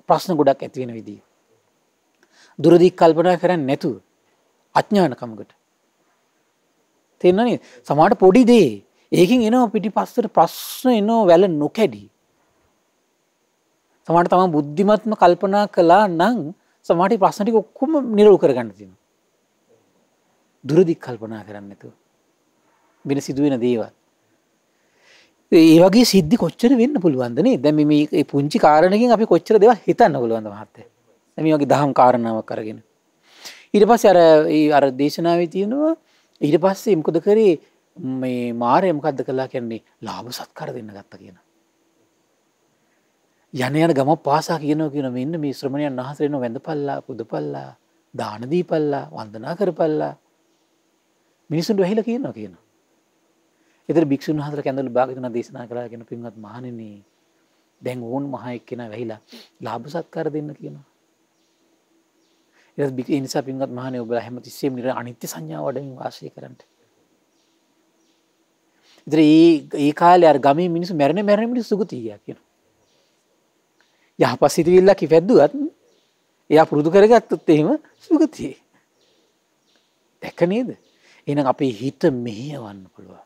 ප්‍රශ්න ගොඩක් ඇතිවෙන විදී. දුරදික් කල්පනා කරන්න නැතු අඥ්ඥානකමකට. තිෙන්නන සමට පොඩි දේ ඒකින් එනවා පිටි පස්සට ප්‍රශ්න එනෝ වැල නොකැඩි. සමට තම බුද්ධිමත්ම කල්පනා කලා නං සමට ප්‍රශ්නටි ඔක්කුම නිරවු කරගන්න තිනවා. දුරදික් කල්පනා කරන්නතු. වෙන සිදුවෙන දේවල්. ඒ වගේ සිද්ධි කොච්චර වෙන්න පුළුවන්දනේ දැම මේ පුංචි කාරණකින් අපි කොච්චර දෙව හිතන්න පුළුවන්ද මහත්තය ඇම වගේ දහම් කාරණාවක් කරගෙන. ඉට පස් අර අර දේශනාවේ තියෙනවා ඉට පස්සේ එමකොද කරේ මේ මාරයමකක්ද කලා කියන්නේ ලාබ සත්කර දෙන්න ගත්ත කියන. යන යන ගම පාසා කියනෝ කියන මෙන්න මේ ශ්‍රමණයන් අහසරෙන වැඳ පල්ලා පුද පල්ලා දානදී පල්ලා වන්දනා කර පල්ලා මිනිසුන් හෙල කියනවා කියන. එතර භික්ෂන් හසර කැඳල භාගතන දේශනා කරගෙන පින්වත් මහනනී දැන් ඕන් මහයෙක් කෙන වැහිලා ලාභ සත්කාර දෙන්න කියනවා. එ බික නිසා පින්වත් මහනය ඔබ හැම තිස්සේ නිර අනිත්‍ය සංඥාව වඩමින් වාශය කරට. ඉදර ඒ කාල ගම මිනිස් මැරණ මැරණමිට සුගතිය කියන. යහ පස්සිතිවිල්ලකි පැද්දුවත් එයා පුරුදු කරගත්තොත් එහෙම සුගතියේ. දැක්ක නේද එන අපේ හිත මෙහියවන්න පුළුවන්.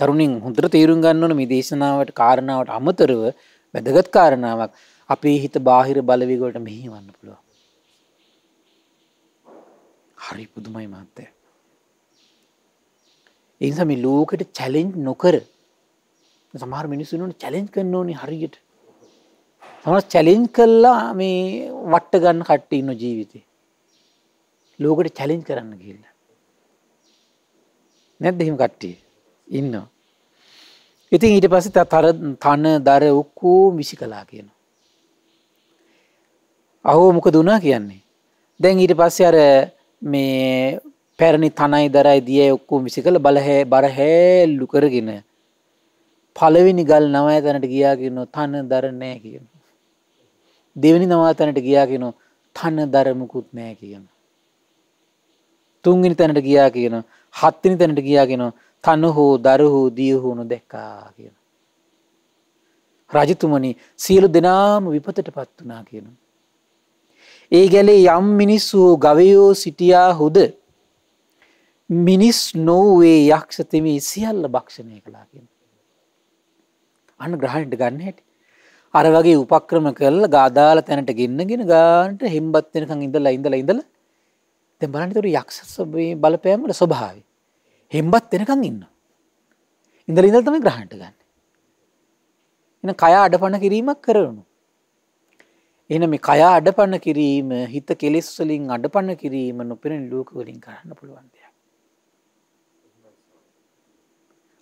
කරුණින් හොඳට තේරුම් ගන්නවන මේ දේශනාවට කාරණාවට අමතරව වැදගත් කාරණාවක් අපේ හිත බාහිර බලවගොලට මෙහි වන්න පුළුව. හරි පුදුමයි මත්තය. එනිසම ලෝකට චැලෙන්් නොකර සමහර මිනිසුනුට චැලෙන්් කරන්න ඕනි හරියට. සම චැලෙන්් කල්ලා මේ වට්ට ගන්න කට්ට ඉන්න ජීවිතේ ලෝකට චැලෙන්ජ් කරන්න කියල්ල. නැත් දෙහිම කට්ටිය ඉන්න. ඉතින් ඊට පසි තර තන දර ඔක්කෝ විසි කලා කියන. අහෝ මොක දුනා කියන්නේ. දැන් ඊට පස්ස අර මේ පැරණි තනයි දරයි දිය ඔක්කෝ විසි කළ බලහැ බරහැල්ලු කරගෙන පලවෙනි ගල් නවය තැනට ගියාගෙන තන දරනෑ කියන. දෙවැනි නවාතැනට ගියාගෙන තන්න දරමකුත් නෑ කියන්න. තුන්ගනි තැනට ගියා කියන හත්තිනි තැනට ගියාගෙන තනුහෝ දරහෝ දියහුණු දැක්කා කියන. රජතුමනි සියලු දෙනාම විපතට පත් වනා කියන. ඒ ගැලේ යම් මිනිස්සු ගවයෝ සිටියා හුද මිනිස් නොවේ යක්ෂතමී සියල්ල භක්ෂණය කලා කියන. අන්න ග්‍රහණට ගන්න හැට. අර වගේ උපක්‍රම කරල ගාදාල තැනට ගන්න ගෙන ගාන්ට හෙම්බත්වෙනකං ඉඳලා ඉඳලා ඉඳලා දැන් බලන්න තොර යක්ෂ බලපෑමට ස්වභාවය. හෙම්බත් වෙනකන් ඉන්න. ඉඳලා ඉඳලා තමයි ග්‍රහණයට ගන්න. එන කය අඩපණ කිරීමක් කරනු. එහෙනම් මේ කය අඩපණ කිරීම, හිත කෙලෙස් වලින් අඩපණ කිරීම නොපෙනෙන ලෝක වලින් කරන්න පුළුවන් දෙයක්.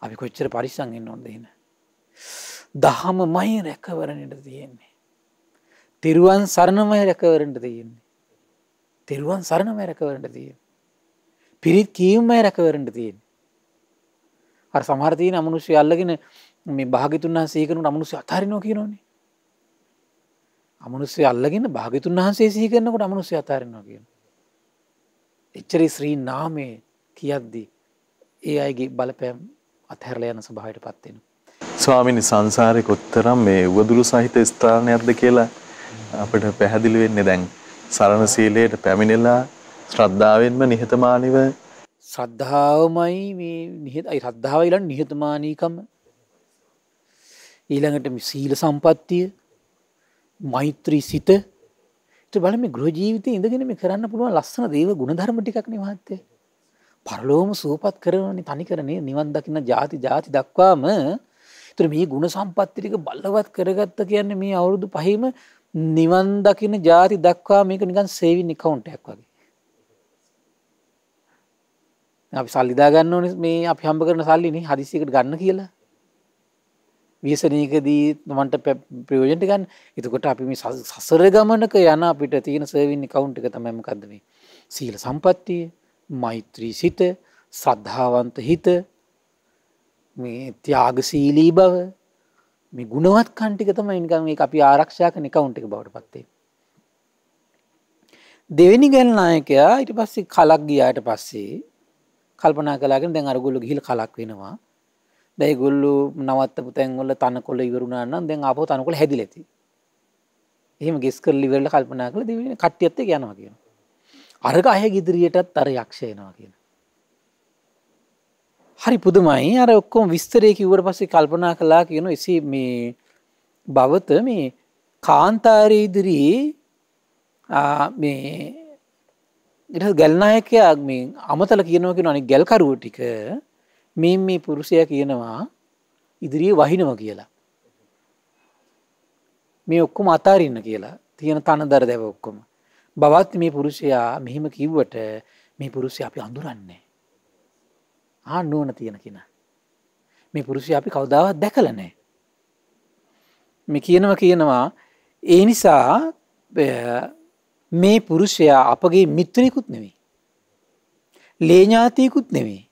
අපි කොච්චර පරිස්සම් වෙන්න ඕනද එහෙනම්? දහමමයි රැකවරණයට තියෙන්නේ. තිරුවන් සරණමයි රැකවරණයට තියෙන්නේ. තෙරුවන් සරණම රැකවරට තිය. පිරිත් කීවමයි රැකවරට තියෙන්. අ සමාර්තය අමනුෂ්‍ය අල්ලගෙන මේ භාගිතුන් වහ සේකනු අමනුසය අතාරනෝ කියනොනේ. අමනුස්සේ අල්ලගෙන භාගිතුන් වහන්සේ සීකරන්නකොට අමනුසය අතාරනවා කියන. එච්චරි ශ්‍රී නාමේ කියද්දී ඒ අයගේ බලපෑම් අත්හැරල යන සභායට පත්වෙන. ස්වාමිනි සංසාරය කොත්තරම් මේ වදුරු සහිත ස්ථානයක්ද කියලා අපට පැහැදිලිවෙන්නේ දැන්. සරණ සීලයට පැමිණෙලා ශ්‍රද්ධාවෙන්ම නිහතමානිව ශ්‍රද්ධාවමයි මේ නිහතයි ශ්‍රද්ධාව ඊළඟ නිහතමානීකම ඊළඟට මේ සීල සම්පත්තිය මෛත්‍රී සිත ඒත් බලන්න මේ ගෘහ ජීවිතේ ඉඳගෙන මේ කරන්න පුළුවන් ලස්සන දේව ගුණධර්ම ටිකක් නේ මහත්තයා පරලෝම සූපත් කරවන තනි කරනේ නිවන් දකින්න ජාති ජාති දක්වාම තුර මේ ගුණ සම්පත්තිරික බල්ලවත් කරගත්ත කියන්නේ මේ අවුරුදු පහීම නිවන් දකින ජාති දක්වා මේක නිකන් සේවින් නිකවුන්ටයක් වගේ. අපි සල්ලිදාගන්න ඕන මේ අපි හම්බ කරන සල්ලිනි හරිසිකට ගන්න කියලා. වියසනීකදී මන්ට ප්‍රයෝජෙන්ට ගන්න එතකොට අපි මේ සසර ගමනක යන අපිට තියෙන සර්වින්න කවුන්් එක තමයිම කද මේ. සීල සම්පත්තිය මෛත්‍රී සිත සද්ධාවන්ත හිත මේ ත්‍යාගසීලී බව මේ ගුණවත් කන්ටික තම ඉනිකම මේ අපි ආරක්ෂාක නිකවුන්ට එක බවට පත්තේ. දෙවෙනි ගැල්නායකයා ඉට පස්සේ කලක් ගියායට පස්සේ කල්පනා කලාගෙන දැන් අරගුල්ලු ගිහිල් කලක් වෙනවා දැයිගුල්ලු නවත්තපු තැන්ගොල තනකොල ඉවරුණාන්නම් දැන් අපෝ තනකොළ හැදිලෙති. එහෙම ගෙස්කර ලිවරල කල්පනා කළ දෙවෙන කට්ටියත්ත යනවා කියන. අරග අය ගිදිරියටත් තර යක්ෂයනවා කියන. හරි පුදුමයි අර ඔක්කොම විස්තරය කිව්වට පස්සේ කල්පනා කලා කියන එසේ මේ බවත මේ කාන්තාරීදිරයේ මේ ඉට ගැල්නායකයක් මේ අමතල කියනවකෙන අනි ගැල්කරුව ටික මේ මේ පුරුෂය කියනවා ඉදිරියේ වහිනව කියලා. මේ ඔක්කොම අතාරන්න කියලා තියෙන තන දර දැව ඔක්කොම. බවත් මේ පුරුෂයා මෙහෙම කිව්වට මේ පුරුෂය අපි අඳුරන්නේ. ආ නුවන තියෙන කියෙන. මේ පුරුෂය අපි කවදාවත් දැකලනෑ. මේ කියනව කියනවා ඒ නිසා මේ පුරුෂයා අපගේ මිත්‍රයකුත් නෙවෙයි. ලේඥාතයකුත් නෙවෙයි.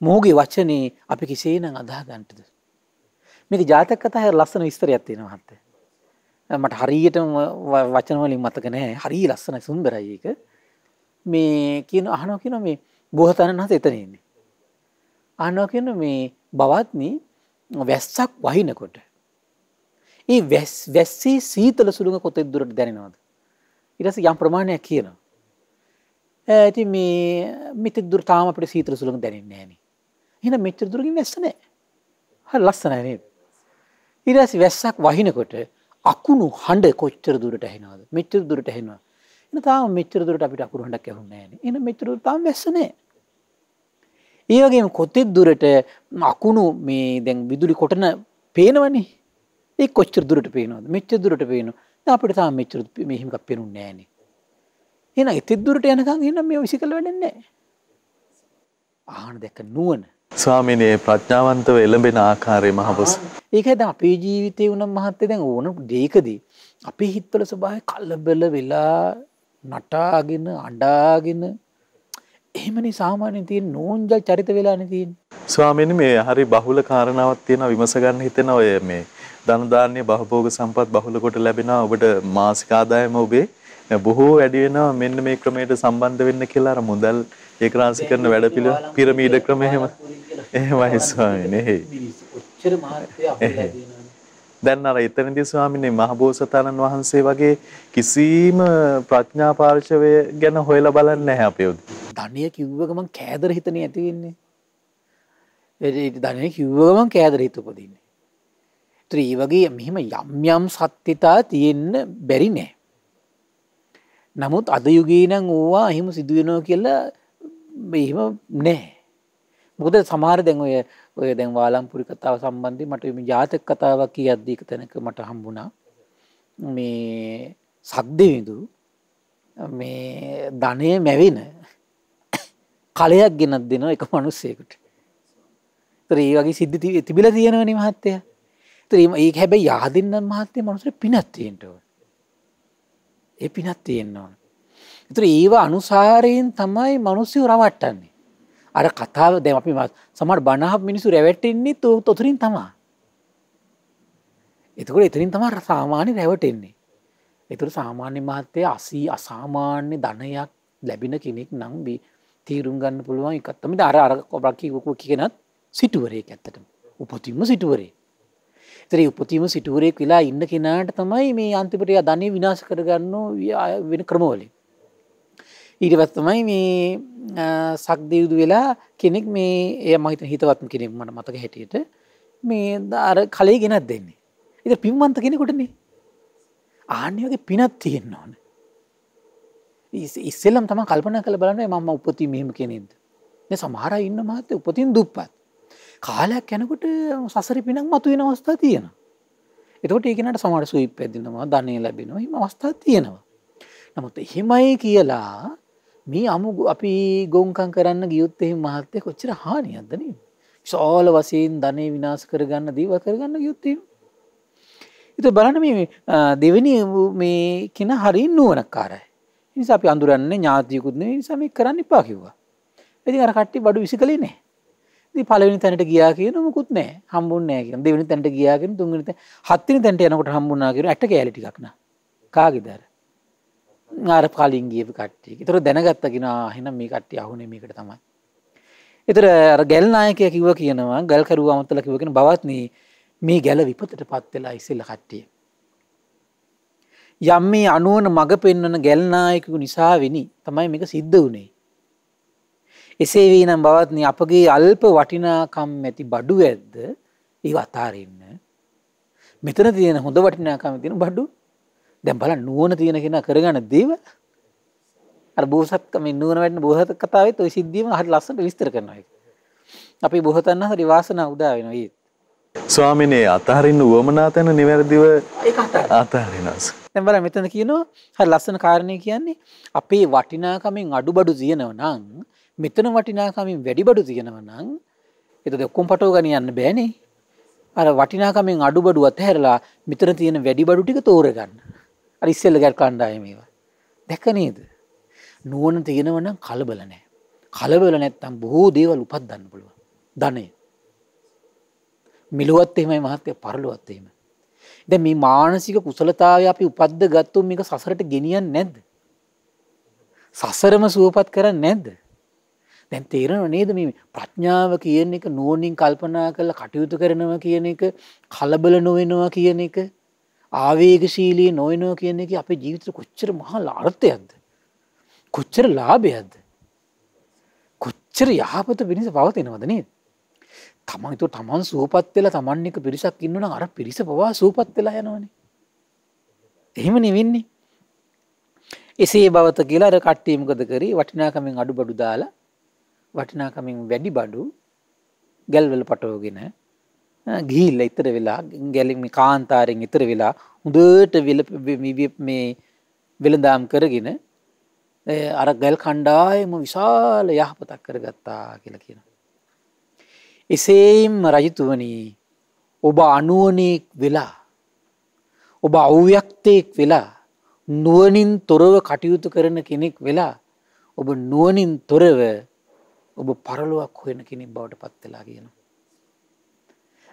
මෝගේ වචනයේ අපි කිසේ නම් අදා ගන්ටද. මේක ජාතක කතහ ලස්සන විස්තරයක්ත්තියෙන හන්ත. මට හරියට වචනවලින් මතක නෑ හරි ලස්සන සුන්දරයක මේ කියන අහනෝ කියන මේ බොහතනන් හස එතනෙන්නේ. අනකෙන මේ බවත්නි වැස්සක් වහිනකොට. ඒ වැස්සේ සීතල සුළුම කොතෙක් දුරට දැනෙනවාද. ඉරස යම් ප්‍රමාණයක් කියනවා. ඇති මේ මිත දුර තාම අපට සීතල සුළුම දැනෙන්නේ නෑන. එන මෙච්චර දුරගින් වැස්සනෑ හ ලස්සනනේ. ඉරස වැස්සක් වහිනකොට අකුණු හඬ කොච්චර දුරට හෙනවාද මෙච්චර දුරට හෙනවා එන තාම මෙච්චර දුරට අපිට අකුරු හඬක් ඇහුන්නේ නෑනේ එන මෙච්චර දුර තාම වැස්සනෑ ඒවගේ කොතෙත් දුරට අකුණු මේ දැන් විදුලි කොටන පේනවනේ ඒ කොච්චර දුරට පේනවද මෙච්ච දුරට පේන අපිට තා මෙච්චර මෙහිමක් පෙනුම් නෑන එන එතිත් දුරට යනකම් එනම් මේ විසි කළ වැඩන්නේ ආන දැක නුවන ස්වාමිනේ ප්‍රඥාවන්තව එළඹෙන ආකාරය මහබොස ඒකද අපේ ජීවිතය වනම් මහත්තේ දැන් ඕන දේකදී. අපි හිත්වල ස්වභාය කල්ලබල වෙලා නටාගෙන අඩාගෙන එහෙමනි සාමාන්‍යයෙන් තියෙන නෝන්ජල් චරිත වෙලානේ තියෙන්නේ ස්වාමීනි මේ හරි බහුල කාරණාවක් තියෙනවා විමස ගන්න හිතෙන ඔය මේ ධන දාන්‍ය බහභෝග සම්පත් බහුල කොට ලැබෙනවා ඔබට මාසික ආදායම ඔබේ බොහෝ වැඩි වෙනවා මෙන්න මේ ක්‍රමයට සම්බන්ධ වෙන්න කියලා අර මුදල් ඒකරාශී කරන වැඩ පිළිවෙල පිරමීඩ ක්‍රම එහෙම එහෙමයි ස්වාමීනි එහේ ඔච්චර මහත්ය අපිට ලැබෙන දැන් අර එතනදී ස්වාමීනි මහබෝසතාණන් වහන්සේ වගේ කිසිම ප්‍රඥා පාර්ශවය ගැන හොයලා බලන්නේ නැහැ අපේ උදේ. ධනිය කිව්ව ගමන් කෑදර හිතනේ ඇති වෙන්නේ. ඒ ධනිය කිව්ව ගමන් කෑදර හිත උපදින්නේ. ඒ වගේ මෙහිම යම් යම් සත්‍යතා තියෙන්න බැරි නෑ. නමුත් අද යුගයේ නම් ඕවා එහෙම සිදු වෙනවා කියලා මෙහෙම නෑ. මොකද සමහර දැන් ඔය ඔය දැන් වාලම්පුරි කතාව සම්බන්ධය මට එම ජාතක කතාවක් කිය අද්දීක තැනක මට හම්බුණා මේ සක්දවිඳු මේ ධනය මැවෙන කලයක් ගෙනත් දෙනවා එක මනුස්සයකුට ත්‍රී වගේ සිද්ධති තිබිල තියෙනවනි මහත්තය ත්‍රීම ඒ හැබැයි යාදින්නන් මහත්තය මනුසර පිනත් තියෙන්ටව ඒ පිනත් තියෙන්න්න ඕන තුර ඒවා අනුසාරයෙන් තමයි මනුස්සය රවට්ටන්නේ අර කතාව දැ අපි සමට බනහ මිනිසු රැවැටෙන්නේ තු තොතුරින් තමා. එතකට එතරින් තම සාමාන්‍ය රැවටෙන්නේ. එතුර සාමාන්‍ය මහත්තය අසී අසාමාන්‍ය ධනයක් ලැබෙන කෙනෙක් නම්බි තීරුම් ගන්න පුළුවන් එකත්තම අර අර කොබ්‍රකිවකු කියනත් සිටුවරේක ඇත්තටම උපතිම සිටුවරේ. තර උපතිම සිටුවරෙක් වෙලා ඉන්න කෙනාට තමයි මේ අන්තිපටය ධනය විනාශ කරගන්න වෙන ක්‍රමෝලින්. ඊටවත්තමයි මේ සක්දයුදු වෙලා කෙනෙක් මේ එය මහිත හිතවත්ම කෙනෙක් මට මතක හැටියට මේ අර කලේ ගෙනත් දෙන්නේ. එත පිම්මන්ත කෙනෙකොටනේ ආන්‍යගේ පිනත් තියෙන්න ඕන. ඉස්සෙල්ලම් තම කල්පන කළ බලන්න මම උපති මෙහෙම කෙනෙද. සමහර ඉන්න මහත උපතින් දුප්පත්. කාලයක් යැනකොට සසර පිනක් මතුවෙන අවස්ථා තියෙන. එතකොට ඒකනට සමට සුවිප පැදිනවා ධනය ලැබෙනවා හිම අවස්ථා තියෙනවා. නමුත් එහෙමයි කියලා මේ අමු අපි ගොංකන් කරන්න ගියුත් එහෙම මහත්තය කොච්චර හානියක්දන සෝල වසයෙන් ධනය විනාස් කරගන්න දීව කරගන්න යුත්තීම. එතු බලන මේ දෙවැනි මේ කෙන හරින් නුවනක් කාරයි. නිසා අපි අඳුරන්න ඥාතියකුත් සම කරන්න එපා කිව්වා. ඇති අර කට්ටි බඩු විසි කලේ නෑ. ති පලවෙනි තැනට ගියා කියන මුකුත් නෑ හම්බුන් නෑක දෙවනි තැට ගියාගෙන තුන්ගනිත හත්තිනි තැට යනකට හම්බුනා කියෙන ඇට කෑලටික්න කාගෙදර. ආර කාලින් ගියපු කට්ටිය තොර දැනගත්තගෙන හෙන මේ කට්ටිය අහුනේ මේකට තමයි. එතර ගැල්නායකය කිව කියනවා ගල්කරුව අමතල කිවගෙන බවත්න මේ ගැල විපතට පත්වෙලා ඉසිල්ල කට්ටිය. යම් මේ අනුවන මඟ පෙන්වන ගැල්නායකු නිසා වෙනි තමයි මේක සිද්ධ වනේ. එසේ වී නම් බවත්න අපගේ අල්ප වටිනාකම් ඇති බඩු ඇද්ද ඒ අතාරන්න මෙතන තියෙන හොඳ වටිනාකම තියෙන බඩු දැම් බල නුවන තියෙන කෙන කරගන්න දේව බෝසත්ම නුවන වැට බොහත කතාවත් ඔයි සිද්ධීම හට ලස්සට විස්තර කරනවා අපි බොහතන්න හරි වාසන උදා වෙන ඒත් ස්වාමිනේ අතහරින්න වුවමනා තැන නිවැරදිව අතහරිනස් තැබල මෙතන කියනවා හ ලස්සන කාරණය කියන්නේ අපේ වටිනාකමින් අඩු බඩු තියනව නං මෙතන වටිනාකමින් වැඩි බඩු තියෙනව නං එත දෙක්කුම් පටෝ ගනියන්න බෑනේ අර වටිනාකමින් අඩු බඩු අතහැරලා මෙතන තියෙන වැඩි බඩු ටික තෝරගන්න ඉස්සල්ල ගැට කණ්ඩාය මේවා. දැකනේද. නුවන තියෙනවන කලබල නෑ. කලබල නැත්තම් බොහෝ දේවල් උපත්දන්න පුළුව. ධනය. මිලුවත් එමයි මහත්තය පරලුවත්තේම. දැ මේ මානසික කුසලතාව අපි උපද්ද ගත්තුම් මේක සසරට ගෙනියන් නැද්ද. සසරම සුවපත් කරන්න නැද්ද. දැන් තේරෙන නේද මේ ප්‍රඥාව කියන එක නෝනින් කල්පනා කරලා කටයුතු කරනවා කියන එක කලබල නොවෙනවා කියන එක ආවේගශීලී නොයනෝ කියන එක අපේ ජීවිත කොච්චර මහා ලාර්ථයක්ද. කොච්චර ලාභයක්ද. කොච්චර යහපත පිණිස පවතිනවද නේද. තමන්තු තමන් සූපත් වෙලා තමන් එක පිරිසක් ඉන්නන අර පිරිස පවා සූපත් වෙලා යනවනේ. එහෙම නිවෙන්නේ. එසේ බවත කියලා අර කට්ටීමකද කරී වටිනාකමින් අඩු බඩු දාලා වටිනාකමින් වැඩි බඩු ගැල්වල පටෝගෙන ගිහිල්ල ඉතර වෙලා ගැලිම කාන්තාරෙන් ඉතර වෙලා හොඳට වෙල මේ වෙළදාම් කරගෙන අර ගැල් කණ්ඩායම විශාල යහපතක් කරගත්තා කියලා කියන. එසේම් රජතුවනී ඔබ අනුවනෙක් වෙලා ඔබ අව්‍යක්තයෙක් වෙලා නුවනින් තොරව කටයුතු කරන කෙනෙක් වෙලා ඔබ නුවනින් තොරව ඔබ පරලුවක් හොයෙන කෙනෙක් බවට පත්වෙලා කියනවා.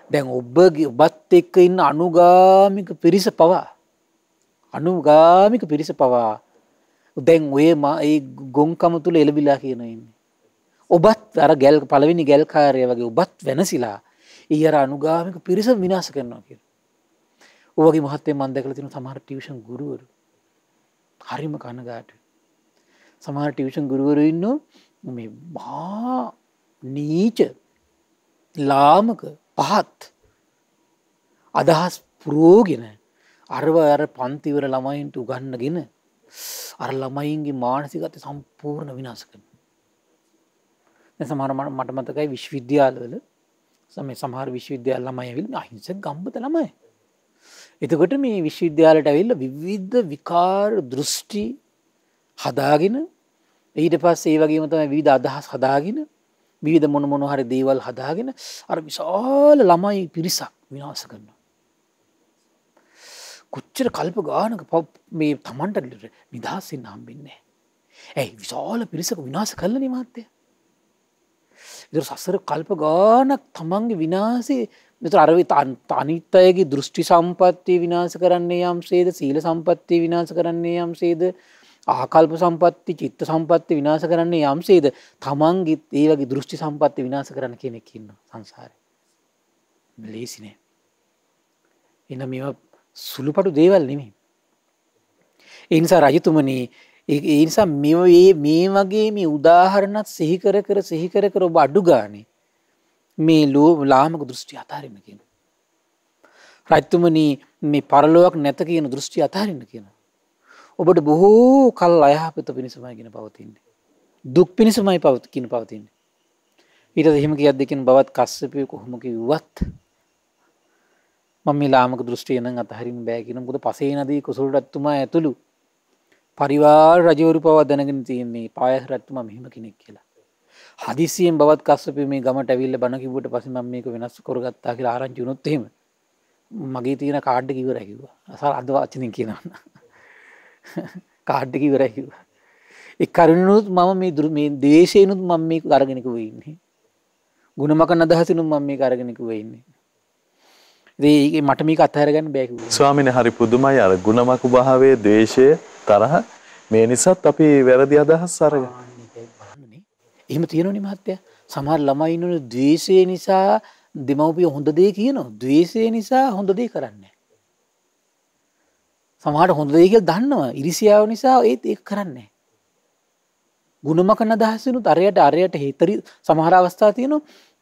දැන් ඔබගේ ඔබත් එක්ක ඉන්න අනුගාමික පිරිස පවා. අනුගාමික පිරිස පවා දැන් ඔය ඒ ගොංකම තුළ එළබිලා කියන ඉන්නේ. ඔබත් අර ගැල් පලවෙනි ගැල්කාරය වගේ ඔබත් වෙනසිලා ඒ අර අනුගාමික පිරිස විනාස කරනවා කිය. ඔවගේ මහත්තේ මන්දකල තින සමහර ටිවිෂන් ගුරුවරු හරිම කණගාට සමහර ටිවිෂන් ගුරුවරු ඉන්න මේ බා නීච ලාමක පහත් අදහස් පුරෝගෙන අරව අර පන්තිවර ළමයින්ට උගන්නගෙන අර ළමයින්ගේ මානසිකත සම්පූර්ණ විනාසකන. සමහරමට මට මතකයි විශ්වවිද්‍යාලවල සම සමහර විශ්වවිද්‍යාල ළමයවිල් අහිංස ගම්බත ළමයි. එතකොට මේ විශ්වවිද්‍යාලට ඇවිල්ල විවිද්ධ විකාර දෘෂ්ටි හදාගෙන ඊට පස් ඒ වගේම තමයි විධ අදහස් හදාගෙන විවිධ මොන මොනොහරි දේවල් හදාගෙන අර විශාල ළමයි පිරිසක් විනාස කරන්න. කොච්චර කල්ප ගානක පව් මේ තමන්ට නිදහස්සෙන් හම්බෙන්නේ. ඇයි විශාල පිරිසක විනාස කල්ල නිමාත්‍යය. ඉදර සසර කල්ප ගානක් තමන්ගේ විනාසේ මෙතර අරවි අනිත් අයගේ දෘෂ්ටි සම්පත්තිය විනාස කරන්නේ යම් සේද සීල සම්පත්තිය විනාස කරන්නේ යම් සේද ආකල්ප සම්පත්ති චිත්ත සම්පත්ති විනාස කරන්නේ යම්සේද තමන්ගිත් ඒ වගේ දෘෂ්ටි සම්පත්ති විනාස කරන කෙනෙක්කින්න සංසාර ලේසිනේ එන්න මෙ සුළුපටු දේවල් නෙමේ එනිසා රජතුමන ඒනිසා මෙවයේ මේ වගේ මේ උදාහරණත් සිහිකර කර සිහිකර කර ඔබ අඩු ගානේ මේ ලෝ ලාමක දෘෂ්ටි අතාරන්න කියන රජතුමන මේ පරලොවක් නැත කියන දෘෂ්ටි අතාරන්න කියන ඔබට බොහෝ කල් අයහපත පිණිසමයගෙන පවතින්නේ. දුක් පිණිසමයි පවතිකින් පවතින්නේ. ඊට දෙහෙම කිය දෙකින් බවත් කස්සපය කොහොමකි වුවත් මලාමක දෘෂ්ටයන අතහරින් බෑගෙන ගොද පසේනදී කුසුල්ටත්තුමා ඇතුළු පරිවාර් රජවරු පව දැනගෙන තියන්නේ පායහ රත්තුම මෙහෙම කෙනෙක් කියලා. හදිසියෙන් බවත් කස්සප මේ ගමට ඇවිල්ල බණකිවට පසම මේක වෙනස් කොරගත්තා කියලා ආරංචි නොත්තෙම මගේ තියෙන කාඩ්ඩ කිවර හැකිවා අසල් අදවා අචනින් කියනන්න. කාඩ්ඩක ඉවරයි කිව්වා. එක් කරුණුත් මම මේ දුර මේ දේශයනුත් මම මේ අරගෙනක වෙන්නේ. ගුණමක නදහසනුම් මම මේ අරගෙනක වෙන්නේ. ඒගේ මට මේක අත්හරගන්න බැකු ස්වාමින හරි පුදුමයි අර ගුණමකු භාවේ දේශය තරහ මේ නිසාත් අපි වැරදි අදහස් සරග එහම තියෙනනි මහත්තය සමහර ළමයින්නන දේශය නිසා දෙමවපිය හොඳ දේ කියනවා දේශය නිසා හොඳ දේ කරන්නේ සමහට හොඳ දේකල් දන්නවා ඉරිසියාව නිසා ඒත් ඒ කරන්නේ. ගුණමකන අදහසනු තරයට අරයට හිතරි සමහර අවස්ථා තියනු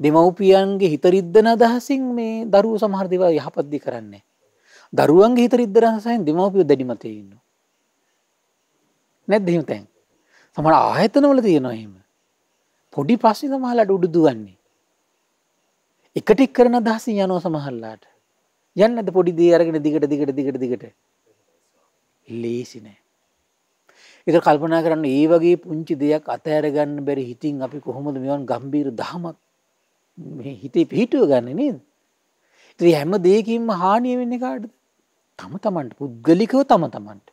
දෙමව්පියන්ගේ හිතරිද්දන අදහසින් මේ දරුව සමහරදිව යහපද්දි කරන්නේ. දරුවන්ගේ හිතරිද්දරහසයෙන් දෙමවපිය දැඩිමතයන්න. නැත් දෙම තැන් සමට ආයතනවල තියෙනවා එහෙම. පොඩි පස්සි සමහලට උඩු දුවන්නේ. එකටික් කරන දහසින් යනෝ සමහල්ලාට යන්නද පොඩි දේ අරගෙන දිගට දිගට දිගට දිගට ලේසි නෑ. එත කල්පනා කරන්න ඒ වගේ පුංචි දෙයක් අතෑරගන්න බැරි හිතින් අපි කොහොමද මෙවන් ගම්බීර දහමක් හිතේ පිහිටුව ගන්න නේද. ත්‍රී හැම දෙයකින්ම හානිය වෙන්න කාඩ තම තමන්ට පුද්ගලිකව තම තමන්ට.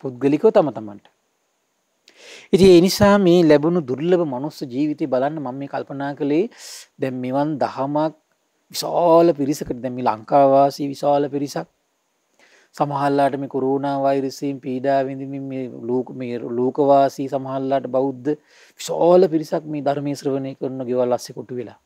පුද්ගලිකව තම තමන්ට. ඉති එනිසා මේ ලැබුණු දුර්ලභ මනුස්ස ජීවිතය බලන්න මම මේ කල්පනා කළේ දැම් මෙවන් දහමක් විශාල පිරිසකට දැමි ලංකාවාසී විශාල පිරිසක් සමහල්ලාට මේ කුරුණා වෛරසයෙන් පීඩා විඳමින් මේ ලෝක මේ ලෝකවාසී සමහල්ලාට බෞද්ධ විශාල පිරිසක් මේ ධර්මයේ ශ්‍රවණය කරන ගෙවල් ASCII කොටු වෙලා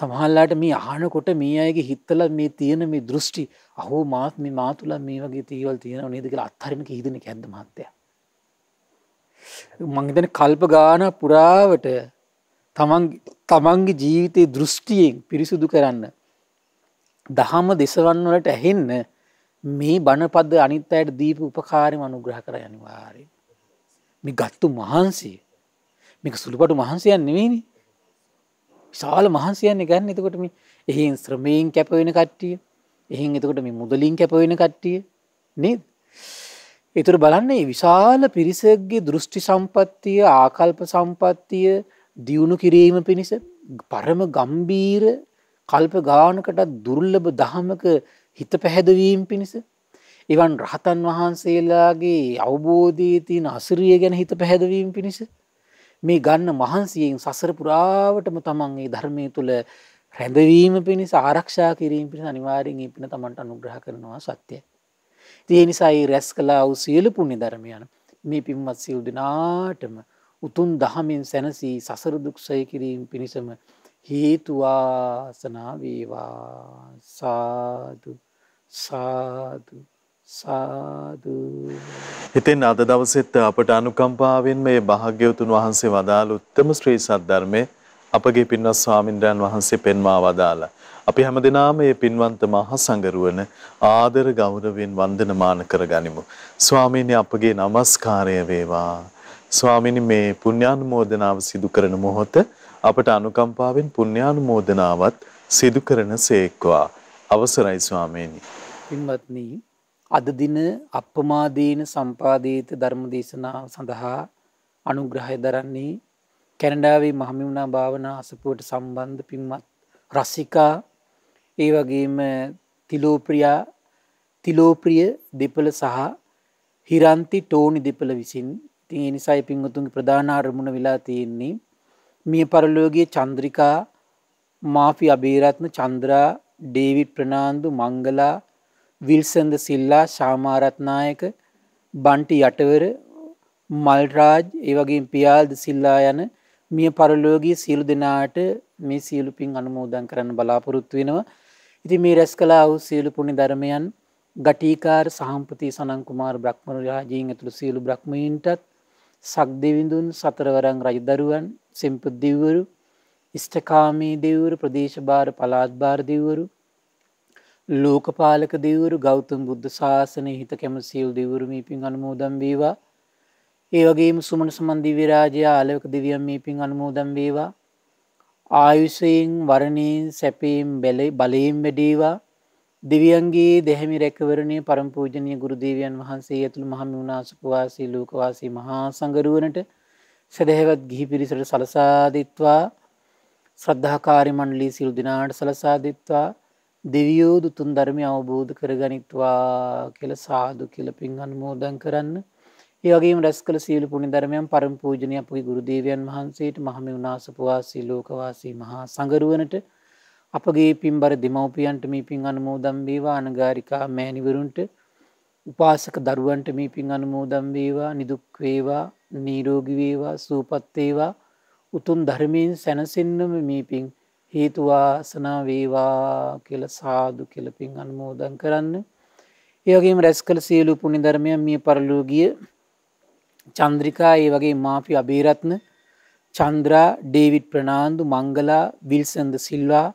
සමහල්ලාට මේ අහනකොට මේ අයගේ හිතල මේ තියෙන මේ දෘෂ්ටි අහෝ මාත් මේ මාතුල මේ වගේ තීවල් තියෙනව නේද කියලා අත්හරින කීදෙනෙක් ඇද්ද මහත්තයා මං හිතන්නේ කල්ප ගාන පුරාවට තමන් තමන්ගේ ජීවිතේ දෘෂ්ටියෙන් පිරිසුදු කරන්න දහම දෙසවන් වලට ඇහෙන්න මේ බණපද්ද අනිත් අයට දීප උපකාරම අනුග්‍රහ කර අනිවාරය. මේ ගත්තු මහන්සේ මේක සුළුපටු මහන්සයන් නෙවෙනි. ශාල මහන්සයන්නේ ගැන්න එතකොට මේ එහෙන් ශ්‍රමයෙන් කැපවෙන කට්ටිය එහෙන් එතකොට මේ මුදලින් කැපවෙන කට්ටිය නේද. එතුර බලන්නේ විශාල පිරිසගේ දෘෂ්ටි සම්පත්තිය ආකල්ප සම්පත්තිය දියුණු කිරීම පිණිස පරම ගම්බීර කල්ප ගානකට දුර්ලභ දහමක හිත පැහැදවීම් පිණිස එවන් රහතන් වහන්සේලාගේ අවබෝධී තියන අසිරිය ගැන හිත පැහැදවීම් පිණිස මේ ගන්න මහන්සියෙන් සසර පුරාවටම තමන්ගේ ධර්මය තුළ රැඳවීම පිණිස ආරක්ෂා කිරීම පිණි අනිවාරෙන් පින තමන්ට අනුග්‍රහ කරනවා සත්‍යය. තිය නිසායි රැස් කලා වූ සියලු පුුණි ධර්මයන මේ පින්මත් සියල් දෙනාටම උතුන් දහමින් සැනසී සසර දුක්ෂය කිරීම පිණිසම හේතුවාසනාවේවා සාදුක්. සාදු සාදු ඉතින් අද දවසෙත් අපට අනුකම්පාවෙන් මේ භාග්‍යවතුන් වහන්සේ වදාළ උත්තම ශ්‍රී සද්ධර්මයේ අපගේ පින්වත් ස්වාමින්ද්‍රයන් වහන්සේ පෙන්වා වදාලා. අපි හැමදෙනාම මේ පින්වන්ත මහ සංගරුවන ආදර ගෞරවයෙන් වන්දනමාන කරගනිමු. ස්වාමීනි අපගේ নমස්කාරය වේවා. ස්වාමීනි මේ පුණ්‍යානුමෝදනාව සිදු කරන මොහොත අපට අනුකම්පාවෙන් පුණ්‍යානුමෝදනාවත් සිදු කරන සේක්වා. අවසරයි ස්වාමීනි. පින්වත්නි අද දින අපමාදීන සම්පාදීත ධර්ම දේශනාව සඳහා අනුග්‍රහය දරන්නේ කැනඩාවේ මහමිමුණා භාවනා අසපුවට සම්බන්ධ පින්මත් රස්සිකා ඒ වගේම තිලෝප්‍රියා තිලෝප්‍රිය දෙපළ සහ හිරන්ති ටෝනි දෙපළ විසින් තිය නිසයි පින්වතුන්ගේ ප්‍රධානාරමුණ වෙලා තියෙන්නේ මිය පරලෝගයේ චන්ද්‍රිකා මාෆි අබේරත්න චන්ද්‍රා ඩේවිඩ් ප්‍රනාන්දු මංගලා විල්සන්ද සිල්ලා ශාමාරත්නායක බන්ටි යටවර මල්රාජ් ඒවගේ පියාල්ද සිල්ලා යන මිය පරලෝගී සියලු දෙනාට මේ සියලු පින් අනුමෝදන් කරන්න බලාපොරොත්තු වෙනවා. ඉතින් මේ රැස් කළා වූ සියලු පුණ්‍ය ධර්මයන් ගටිකාර සහම්පති සනන් කුමාර බ්‍රහ්මන රාජීන් ඇතුළු සියලු බ්‍රහ්මීන්ටත් සක්දෙවිඳුන් සතරවරන් රජදරුවන් සෙම්පත් දෙවිවරු ඉෂ්ඨකාමී දෙවිවරු ප්‍රදේශ භාර පළාත් භාර දෙවිවරු ලෝකපාලක දෙවරු ගෞතම බුද්ධ ශාසනය හිත කැම සියල් දෙවරුමී පින් අනුමෝදම් වේවා. ඒ වගේම සුමන සමන්දි විරාජයා අලවක දෙවියම් මේ පින් අනුමෝදම් වේවා. ආයුෂයෙන් වරණීන් සැපීම් බැලයි බලයෙන් වැඩේවා. දෙවියන්ගේ දෙහැමි රැකවරණය පරම්පූජනය ගුරුදේවියන් වහන්සේ ඇතුළු මහම වුණාසුපවාසී ලෝකවාසී මහා සංගරුවනට සැදැහැවත් ගිහි පිරිසට සලසාදිත්වා ශ්‍රද්ධාකාරි මණ්ඩලී සිරු දිනාට සලසාදිත්වා දෙවියෝ දුතුන් ධර්මය අවබෝධ කරගනිත්වා කියල සාදු කියල පින් අන්මෝදන් කරන්න. ඒගේ රැස් කළ සීල පුුණි ධර්මයන් පරම් පූජනය අපගේ ගුරුදේවයන් වහන්සේට මහම වනාසපවාසී ලෝකවාසී මහා සඟරුවනට අපගේ පින් බර දෙමවපියන්ට මේ පින් අනමෝදම් වේවා අනගාරිකා මෑනිවරුන්ට උපාසක දරුවන්ට මේ පින් අනමෝදම් වේවා නිදුක්වේවා නීරෝගිවේවා සූපත්තේවා උතුන් ධර්මයෙන් සැනසෙන්නම මේ පින්. හේතුවාසනා වේවා කියල සාදු කෙලපින් අන්මෝදන් කරන්න. ඒගේම රැස් කළ සියලු පුුණි ධර්මය මිය පරලෝගිය චන්ද්‍රිකා ඒ වගේ මාපි අබේරත්න චන්ද්‍රා ඩේවිඩ් ප්‍රනාාන්දු මංගලා විල්සන්ද සිල්වා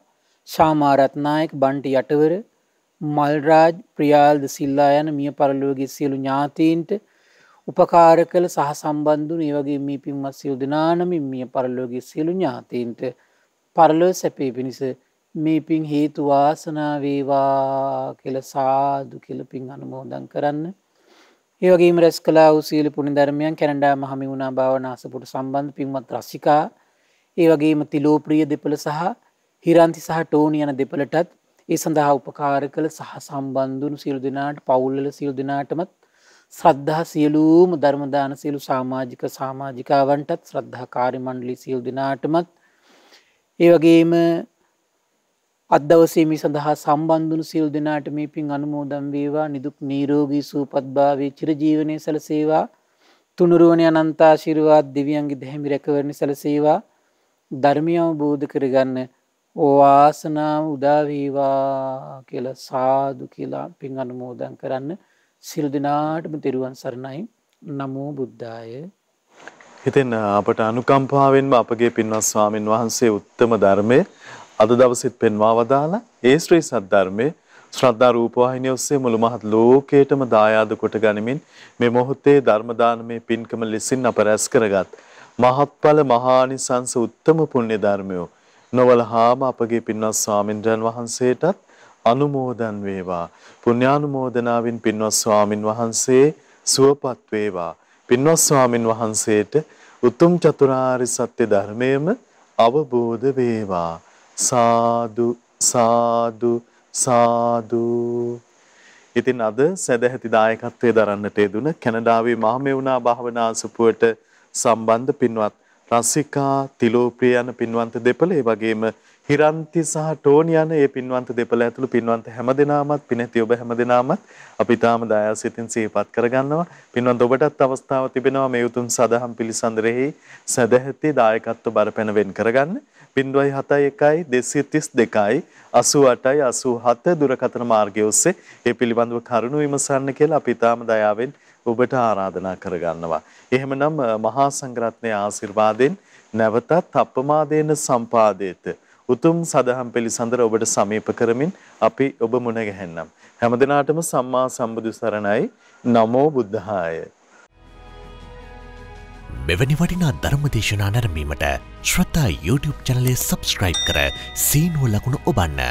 ශාමාරත්නායක බන්ට යටවර මල්රාජ් ප්‍රියාල්ද සිල්ලා යන මිය පරලෝගේ සියලු ඥාතීන්ට උපකාර කළ සහ සම්බන්ධු ඒවගේ මේ පින්වත් සියෝධනානමින් මිය පරලෝගේ සියලු ඥාතීන්ට පරලෝ සැපේ පිණිස මේ පින් හේතු වාසනාවේවා කියල සාදු කියල පින් අනුමෝදන් කරන්න. ඒවගේ රැස් කලා සීල පුනි ධර්මයන් කැනඩා මහමි වුණා භාවනාසපුට සම්බන්ධ පින්වත් රසිකා ඒවගේම තිලෝප්‍රිය දෙපළ සහ හිරන්ති සහ ටෝනි යන දෙපළටත් ඒ සඳහා උපකාර කළ සහ සම්බන්ධුන් සියලු දෙනාට පවුල්ල සියලු දෙනාටමත් ශ්‍රද්ධහ සියලූම ධර්මදාන සියලු සාමාජික සාමාජිකාවන්ටත් ශ්‍රද්ධහකාරි මණ්ඩලි සියල් දෙනාටමත් ඒ වගේම අදවසේ මේ සඳහා සම්බන්ධුණු සියලු දෙනාට මේ පින් අනුමෝදන් වේවා නිදුක් නිරෝගී සුවපත්භාවයේ චිරජීවනයේ සැලසේවා තුනුරුවන අනන්ත ආශිර්වාද දෙවියන්ගේ දෙහිමි රැකවරණ සැලසේවා ධර්මය අවබෝධ කරගන්න වාසනාව උදා වේවා කියලා සාදු කියලා පින් අනුමෝදන් කරන්න සියලු දෙනාටම තෙරුවන් සරණයි නමෝ බුද්ධාය ඉතින් අපට අනුකම්පාවෙන්ම අපගේ පින්වත් ස්වාමින් වහන්සේ උත්තම ධර්මයේ අද දවසෙත් පෙන්වා වදාලා ඒ ශ්‍රී සද්ධර්මයේ ශ්‍රද්ධා රූපවාහිනිය ඔස්සේ මුළු මහත් ලෝකයටම දායාද කොට ගනිමින් මේ මොහොතේ ධර්ම දානමේ පින්කම ලෙසින් අප රැස් කරගත් මහත්ඵල මහානිසංස උත්තම පුණ්‍ය ධර්මයෝ නොවලහාම අපගේ පින්වත් ස්වාමින්ද්‍රයන් වහන්සේටත් අනුමෝදන් වේවා පුණ්‍යානුමෝදනාවෙන් පින්වත් ස්වාමින් වහන්සේ සුවපත් වේවා පින්වත් ස්වාමින් වහන්සේට උතුම් චතුරාර්ය සත්‍ය ධර්මයේම අවබෝධ වේවා සාදු සාදු සාදු ඉතින් අද සදැහැති දායකත්වයේ දරන්නට යෙදුන කැනඩාවේ මහමෙවුනා භාවනා සුපුවට සම්බන්ධ පින්වත් රසිකා තිලෝප්‍රිය යන පින්වන්ත දෙපළ ඒ වගේම හිරන්ති සහ ටෝනි යන මේ පින්වන්ත දෙපළ ඇතුළු පින්වන්ත හැමදෙනාමත් පිනැති ඔබ හැමදෙනාමත් අපි තාම දයාසිතින් සිහිපත් කරගන්නවා. පින්වන්ත ඔබටත් අවස්ථාව තිබෙනවා මේ උතුම් සදහම් පිළිසඳරෙහි සදැහැති දායකත්ව බරපැන වෙන් කරගන්න. 071 232 88 87 දුරකථන මාර්ගය ඔස්සේ මේ පිළිබඳව කරුණු විමසන්න කියලා අපි තාම දයාවෙන් ඔබට ආරාධනා කරගන්නවා. එහෙමනම් මහා සංඝරත්නයේ ආශිර්වාදයෙන් නැවතත් අප්‍රමාදේන සම්පාදේත උතුම් සදහම් පිළිසඳර ඔබට සමීප කරමින් අපි ඔබ මුණ ගැහෙන්නම්. හැම දිනාටම සම්මා සම්බුදු සරණයි. නමෝ බුද්ධාය. මෙවැනි වටිනා ධර්ම දේශනා නැරඹීමට ශ්‍රතා YouTube channel එක subscribe කර සීනුව ලකුණ ඔබන්න.